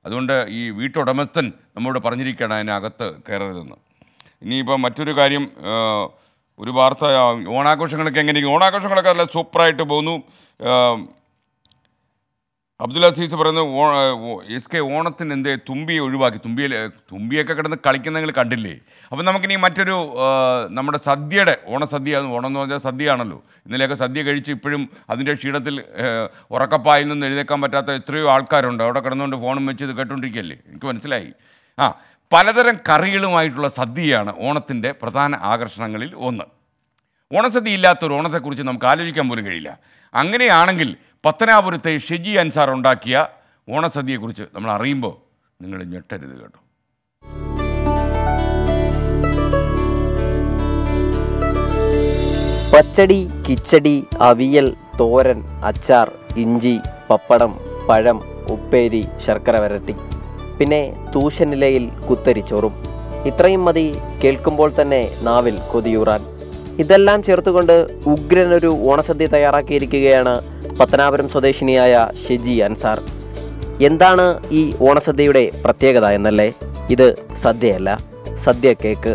അതുകൊണ്ട് ഈ വീട്ടുടമസ്ഥൻ നമ്മോട് പറഞ്ഞിരിക്കുകയാണ് അതിനകത്ത് കയറരുതെന്ന് ഇനിയിപ്പോൾ മറ്റൊരു കാര്യം ഒരു വാർത്ത ഓണാഘോഷങ്ങളൊക്കെ എങ്ങനെയൊക്കെ ഓണാഘോഷങ്ങളൊക്കെ നല്ല സൂപ്പറായിട്ട് പോകുന്നു അബ്ദുൽ അസീസ് പറയുന്നത് എസ് കെ ഓണത്തിന് എന്ത് തുമ്പിയെ ഒഴിവാക്കി തുമ്പിയിൽ തുമ്പിയൊക്കെ കിടന്ന് കളിക്കുന്നെങ്കിൽ കണ്ടില്ലേ അപ്പം നമുക്കിനി മറ്റൊരു നമ്മുടെ സദ്യയുടെ ഓണസദ്യ ഓണം എന്ന് പറഞ്ഞാൽ സദ്യയാണല്ലോ ഇന്നലെയൊക്കെ സദ്യ കഴിച്ച് ഇപ്പോഴും അതിൻ്റെ ക്ഷീണത്തിൽ ഉറക്കപ്പായിൽ നിന്ന് എഴുതേക്കാൻ പറ്റാത്ത എത്രയോ ആൾക്കാരുണ്ട് അവിടെ കിടന്നുകൊണ്ട് ഫോണും വെച്ച് ഇത് കേട്ടുകൊണ്ടിരിക്കുകയല്ലേ എനിക്ക് മനസ്സിലായി ആ പലതരം കറികളുമായിട്ടുള്ള സദ്യയാണ് ഓണത്തിൻ്റെ പ്രധാന ആകർഷണങ്ങളിൽ ഒന്ന് ഓണസദ്യ ഇല്ലാത്തൊരു ഓണത്തെക്കുറിച്ച് നമുക്ക് ആലോചിക്കാൻ പോലും കഴിയില്ല അങ്ങനെയാണെങ്കിൽ പത്തനാപുരത്തെ ഷെജി അൻസാർ ഉണ്ടാക്കിയ ഓണസദ്യയെക്കുറിച്ച് നമ്മൾ അറിയുമ്പോൾ നിങ്ങൾ ഞെട്ടരുത് കേട്ടോ പച്ചടി കിച്ചടി അവിയൽ തോരൻ അച്ചാർ ഇഞ്ചി പപ്പടം പഴം ഉപ്പേരി ശർക്കര വരട്ടി പിന്നെ തൂശനിലയിൽ കുത്തരിച്ചോറും ഇത്രയും മതി കേൾക്കുമ്പോൾ തന്നെ നാവിൽ കൊതിയൂറാൻ ഇതെല്ലാം ചേർത്തുകൊണ്ട് ഉഗ്രനൊരു ഓണസദ്യ തയ്യാറാക്കിയിരിക്കുകയാണ് പത്തനാപുരം സ്വദേശിനിയായ ഷെജി അൻസാർ എന്താണ് ഈ ഓണസദ്യയുടെ പ്രത്യേകത എന്നല്ലേ ഇത് സദ്യയല്ല സദ്യ കേക്ക്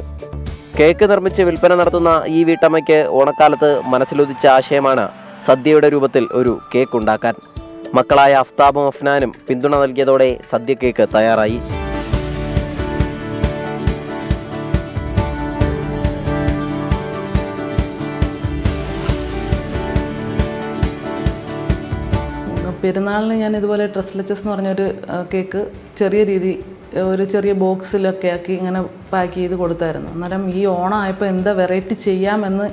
കേക്ക് നിർമ്മിച്ച് വിൽപ്പന നടത്തുന്ന ഈ വീട്ടമ്മയ്ക്ക് ഓണക്കാലത്ത് മനസ്സിലുദിച്ച ആശയമാണ് സദ്യയുടെ രൂപത്തിൽ ഒരു കേക്ക് ഉണ്ടാക്കാൻ മക്കളായ അഫ്താബും അഫ്നാനും പിന്തുണ നൽകിയതോടെ സദ്യ കേക്ക് തയ്യാറായി പെരുന്നാളിന് ഞാൻ ഇതുപോലെ ട്രസ്ലച്ചസ് എന്ന് പറഞ്ഞൊരു കേക്ക് ചെറിയ രീതി ഒരു ചെറിയ ബോക്സിലൊക്കെ ആക്കി ഇങ്ങനെ പാക്ക് ചെയ്ത് കൊടുത്തായിരുന്നു അന്നേരം ഈ ഓണമായപ്പോൾ എന്താ വെറൈറ്റി ചെയ്യാമെന്ന്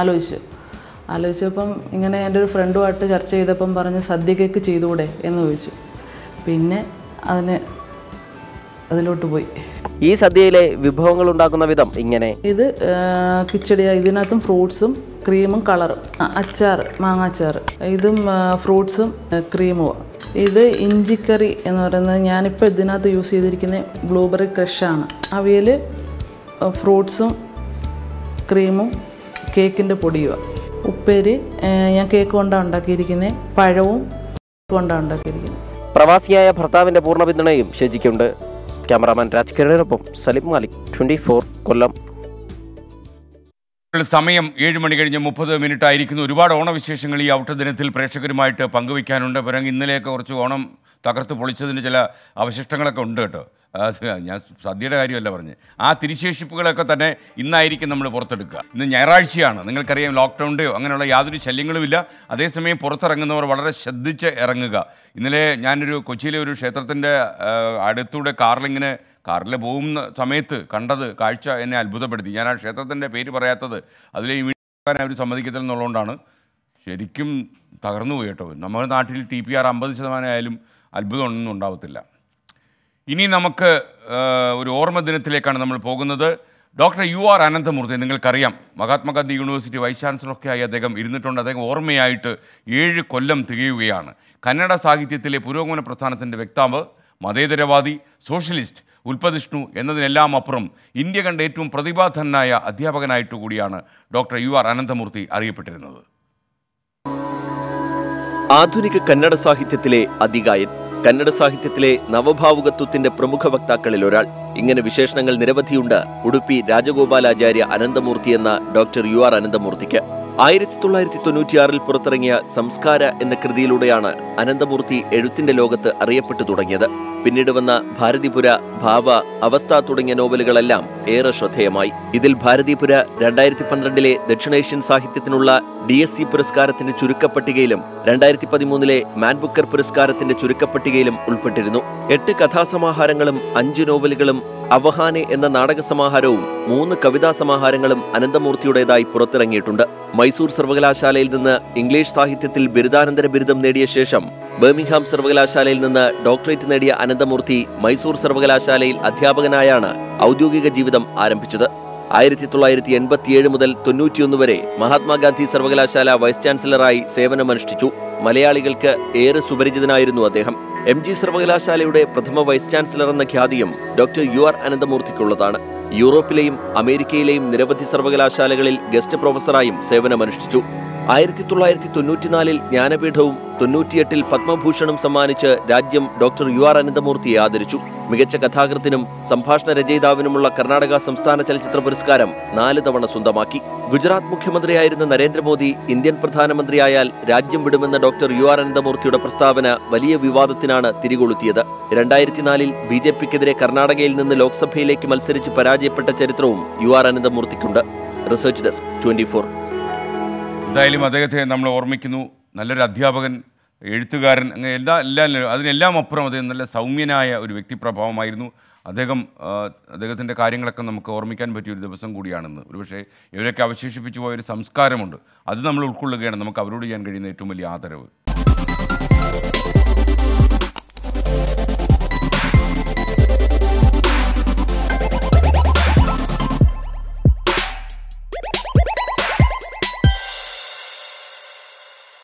ആലോചിച്ചു ആലോചിച്ചപ്പം ഇങ്ങനെ എൻ്റെ ഒരു ഫ്രണ്ടുമായിട്ട് ചർച്ച ചെയ്തപ്പം പറഞ്ഞ് സദ്യ കേക്ക് ചെയ്തുകൂടെ എന്ന് ചോദിച്ചു പിന്നെ അതിന് അതിലോട്ട് പോയി ഈ സദ്യയിലെ വിഭവങ്ങൾ ഉണ്ടാക്കുന്ന വിധം ഇങ്ങനെ ഇത് കിച്ചടിയ ഇതിനകത്തും ഫ്രൂട്ട്സും ക്രീമും കളറും അച്ചാർ മാങ്ങാച്ചാർ ഇതും ഫ്രൂട്ട്സും ക്രീമും ഇത് ഇഞ്ചിക്കറി എന്ന് പറയുന്നത് ഞാനിപ്പോൾ ഇതിനകത്ത് യൂസ് ചെയ്തിരിക്കുന്ന ബ്ലൂബെറി ക്രഷാണ് അവയിൽ ഫ്രൂട്ട്സും ക്രീമും കേക്കിൻ്റെ പൊടിയുമാണ് ഉപ്പേരി ഞാൻ കേക്ക് കൊണ്ടാണ് ഉണ്ടാക്കിയിരിക്കുന്നത് പഴവും കൊണ്ടാണ് ഉണ്ടാക്കിയിരിക്കുന്നത് പ്രവാസിയായ ഭർത്താവിൻ്റെ പൂർണ്ണ പിന്തുണയും ഷെജിക്കുണ്ട് ക്യാമറാമാൻ രാജ്കിരണിനൊപ്പം സലിം മാലിക് ട്വൻറ്റി കൊല്ലം സമയം ഏഴ് മണി കഴിഞ്ഞ് മുപ്പത് മിനിറ്റ് ആയിരിക്കുന്നു ഒരുപാട് ഓണവിശേഷങ്ങൾ ഈ ഔട്ട ദിനത്തിൽ പ്രേക്ഷകരുമായിട്ട് പങ്കുവയ്ക്കാനുണ്ട് പരം ഇന്നലെയൊക്കെ കുറച്ച് ഓണം തകർത്ത് പൊളിച്ചതിന് ചില അവശിഷ്ടങ്ങളൊക്കെ ഉണ്ട് കേട്ടോ അത് ഞാൻ സദ്യയുടെ കാര്യമല്ല പറഞ്ഞ് ആ തിരിശേഷിപ്പുകളൊക്കെ തന്നെ ഇന്നായിരിക്കും നമ്മൾ പുറത്തെടുക്കുക ഇന്ന് ഞായറാഴ്ചയാണ് നിങ്ങൾക്കറിയാം ലോക്ക്ഡൗണിൻ്റെയോ അങ്ങനെയുള്ള യാതൊരു ശല്യങ്ങളുമില്ല അതേസമയം പുറത്തിറങ്ങുന്നവർ വളരെ ശ്രദ്ധിച്ച് ഇറങ്ങുക ഇന്നലെ ഞാനൊരു കൊച്ചിയിലെ ഒരു ക്ഷേത്രത്തിൻ്റെ അടുത്തൂടെ കാറിലിങ്ങനെ കാറിൽ പോകുന്ന സമയത്ത് കണ്ടത് കാഴ്ച എന്നെ അത്ഭുതപ്പെടുത്തി ഞാൻ ആ ക്ഷേത്രത്തിൻ്റെ പേര് പറയാത്തത് അതിലെ വീട്ടിൽ അവർ എന്നുള്ളതുകൊണ്ടാണ് ശരിക്കും തകർന്നു പോയി കേട്ടോ നമ്മുടെ നാട്ടിൽ ടി പി ആർ അമ്പത് ശതമാനം ആയാലും അത്ഭുതമൊന്നും ഉണ്ടാവത്തില്ല ഇനി നമുക്ക് ഒരു ഓർമ്മ ദിനത്തിലേക്കാണ് നമ്മൾ പോകുന്നത് ഡോക്ടർ യു ആർ അനന്തമൂർത്തി നിങ്ങൾക്കറിയാം മഹാത്മാഗാന്ധി യൂണിവേഴ്സിറ്റി വൈസ് ചാൻസലറൊക്കെ ആയി അദ്ദേഹം ഇരുന്നിട്ടുണ്ട് അദ്ദേഹം ഓർമ്മയായിട്ട് ഏഴ് കൊല്ലം തികയുകയാണ് കന്നഡ സാഹിത്യത്തിലെ പുരോഗമന പ്രസ്ഥാനത്തിൻ്റെ വ്യക്താവ് മതേതരവാദി സോഷ്യലിസ്റ്റ് ഉൽപ്പതിഷ്ണു എന്നതിനെല്ലാം അപ്പുറം ഇന്ത്യ കണ്ട ഏറ്റവും പ്രതിഭാധനായ അധ്യാപകനായിട്ട് കൂടിയാണ് ഡോക്ടർ യു ആർ അനന്തമൂർത്തി അറിയപ്പെട്ടിരുന്നത് ആധുനിക കന്നഡ സാഹിത്യത്തിലെ അധികായൻ കന്നഡ സാഹിത്യത്തിലെ നവഭാവുകത്വത്തിന്റെ പ്രമുഖ വക്താക്കളിൽ ഒരാൾ ഇങ്ങനെ വിശേഷണങ്ങൾ നിരവധിയുണ്ട് ഉടുപ്പി രാജഗോപാലാചാര്യ അനന്തമൂർത്തി എന്ന ഡോക്ടർ യു ആർ അനന്തമൂർത്തിക്ക് ആയിരത്തി തൊള്ളായിരത്തി തൊണ്ണൂറ്റിയാറിൽ പുറത്തിറങ്ങിയ സംസ്കാര എന്ന കൃതിയിലൂടെയാണ് അനന്തമൂർത്തി എഴുത്തിന്റെ ലോകത്ത് അറിയപ്പെട്ടു തുടങ്ങിയത് പിന്നീട് വന്ന ഭാരതിപുര ഭാവ അവസ്ഥ തുടങ്ങിയ നോവലുകളെല്ലാം ഏറെ ശ്രദ്ധേയമായി ഇതിൽ ഭാരതിപുര രണ്ടായിരത്തി പന്ത്രണ്ടിലെ ദക്ഷിണേഷ്യൻ സാഹിത്യത്തിനുള്ള ഡി എസ് സി പുരസ്കാരത്തിന്റെ ചുരുക്കപ്പട്ടികയിലും രണ്ടായിരത്തി പതിമൂന്നിലെ മാൻബുക്കർ പുരസ്കാരത്തിന്റെ ചുരുക്കപ്പട്ടികയിലും ഉൾപ്പെട്ടിരുന്നു എട്ട് കഥാസമാഹാരങ്ങളും അഞ്ച് നോവലുകളും അവഹാനെ എന്ന നാടക സമാഹാരവും മൂന്ന് കവിതാ സമാഹാരങ്ങളും അനന്തമൂർത്തിയുടേതായി പുറത്തിറങ്ങിയിട്ടുണ്ട് മൈസൂർ സർവകലാശാലയിൽ നിന്ന് ഇംഗ്ലീഷ് സാഹിത്യത്തിൽ ബിരുദാനന്തര ബിരുദം നേടിയ ശേഷം ബേമിംഗ്ഹാം സർവകലാശാലയിൽ നിന്ന് ഡോക്ടറേറ്റ് നേടിയ അനന്തമൂർത്തി മൈസൂർ സർവകലാശാലയിൽ അധ്യാപകനായാണ് ഔദ്യോഗിക ജീവിതം ആരംഭിച്ചത് ആയിരത്തി തൊള്ളായിരത്തി എൺപത്തിയേഴ് മുതൽ തൊണ്ണൂറ്റിയൊന്ന് വരെ മഹാത്മാഗാന്ധി സർവകലാശാല വൈസ് ചാൻസലറായി സേവനമനുഷ്ഠിച്ചു മലയാളികൾക്ക് ഏറെ സുപരിചിതനായിരുന്നു അദ്ദേഹം എം ജി സർവകലാശാലയുടെ പ്രഥമ വൈസ് ചാൻസലർ എന്ന ഖ്യാതിയും ഡോക്ടർ യു ആർ അനന്തമൂർത്തിക്കുള്ളതാണ് യൂറോപ്പിലെയും അമേരിക്കയിലെയും നിരവധി സർവകലാശാലകളിൽ ഗസ്റ്റ് പ്രൊഫസറായും സേവനമനുഷ്ഠിച്ചു ആയിരത്തി തൊള്ളായിരത്തി തൊണ്ണൂറ്റിനാലിൽ ജ്ഞാനപീഠവും തൊണ്ണൂറ്റിയെട്ടിൽ പത്മഭൂഷണും സമ്മാനിച്ച് രാജ്യം ഡോക്ടർ യു ആർ അനന്തമൂർത്തിയെ ആദരിച്ചു മികച്ച കഥാകൃത്തിനും സംഭാഷണ രചയിതാവിനുമുള്ള കർണാടക സംസ്ഥാന ചലച്ചിത്ര പുരസ്കാരം നാല് തവണ സ്വന്തമാക്കി ഗുജറാത്ത് മുഖ്യമന്ത്രിയായിരുന്ന നരേന്ദ്രമോദി ഇന്ത്യൻ പ്രധാനമന്ത്രിയായാൽ രാജ്യം വിടുമെന്ന ഡോക്ടർ യു ആർ അനന്തമൂർത്തിയുടെ പ്രസ്താവന വലിയ വിവാദത്തിനാണ് തിരികൊളുത്തിയത് രണ്ടായിരത്തിനാലിൽ ബി ജെ പിക്കെതിരെ കർണാടകയിൽ നിന്ന് ലോക്സഭയിലേക്ക് മത്സരിച്ച് പരാജയപ്പെട്ട ചരിത്രവും യു ആർ അനന്തമൂർത്തിക്കുണ്ട് റിസർച്ച് ഡെസ്ക് ട്വന്റി എന്തായാലും അദ്ദേഹത്തെ നമ്മൾ ഓർമ്മിക്കുന്നു നല്ലൊരു അധ്യാപകൻ എഴുത്തുകാരൻ അങ്ങനെ എല്ലാ എല്ലാ അതിനെല്ലാം അപ്പുറം അദ്ദേഹം നല്ല സൗമ്യനായ ഒരു വ്യക്തിപ്രഭാവമായിരുന്നു അദ്ദേഹം അദ്ദേഹത്തിൻ്റെ കാര്യങ്ങളൊക്കെ നമുക്ക് ഓർമ്മിക്കാൻ പറ്റിയ ഒരു ദിവസം കൂടിയാണെന്ന് ഒരുപക്ഷെ ഇവരൊക്കെ അവശേഷിപ്പിച്ചു പോയ ഒരു സംസ്കാരമുണ്ട് അത് നമ്മൾ ഉൾക്കൊള്ളുകയാണ് നമുക്ക് അവരോട് ചെയ്യാൻ കഴിയുന്ന ഏറ്റവും വലിയ ആദരവ്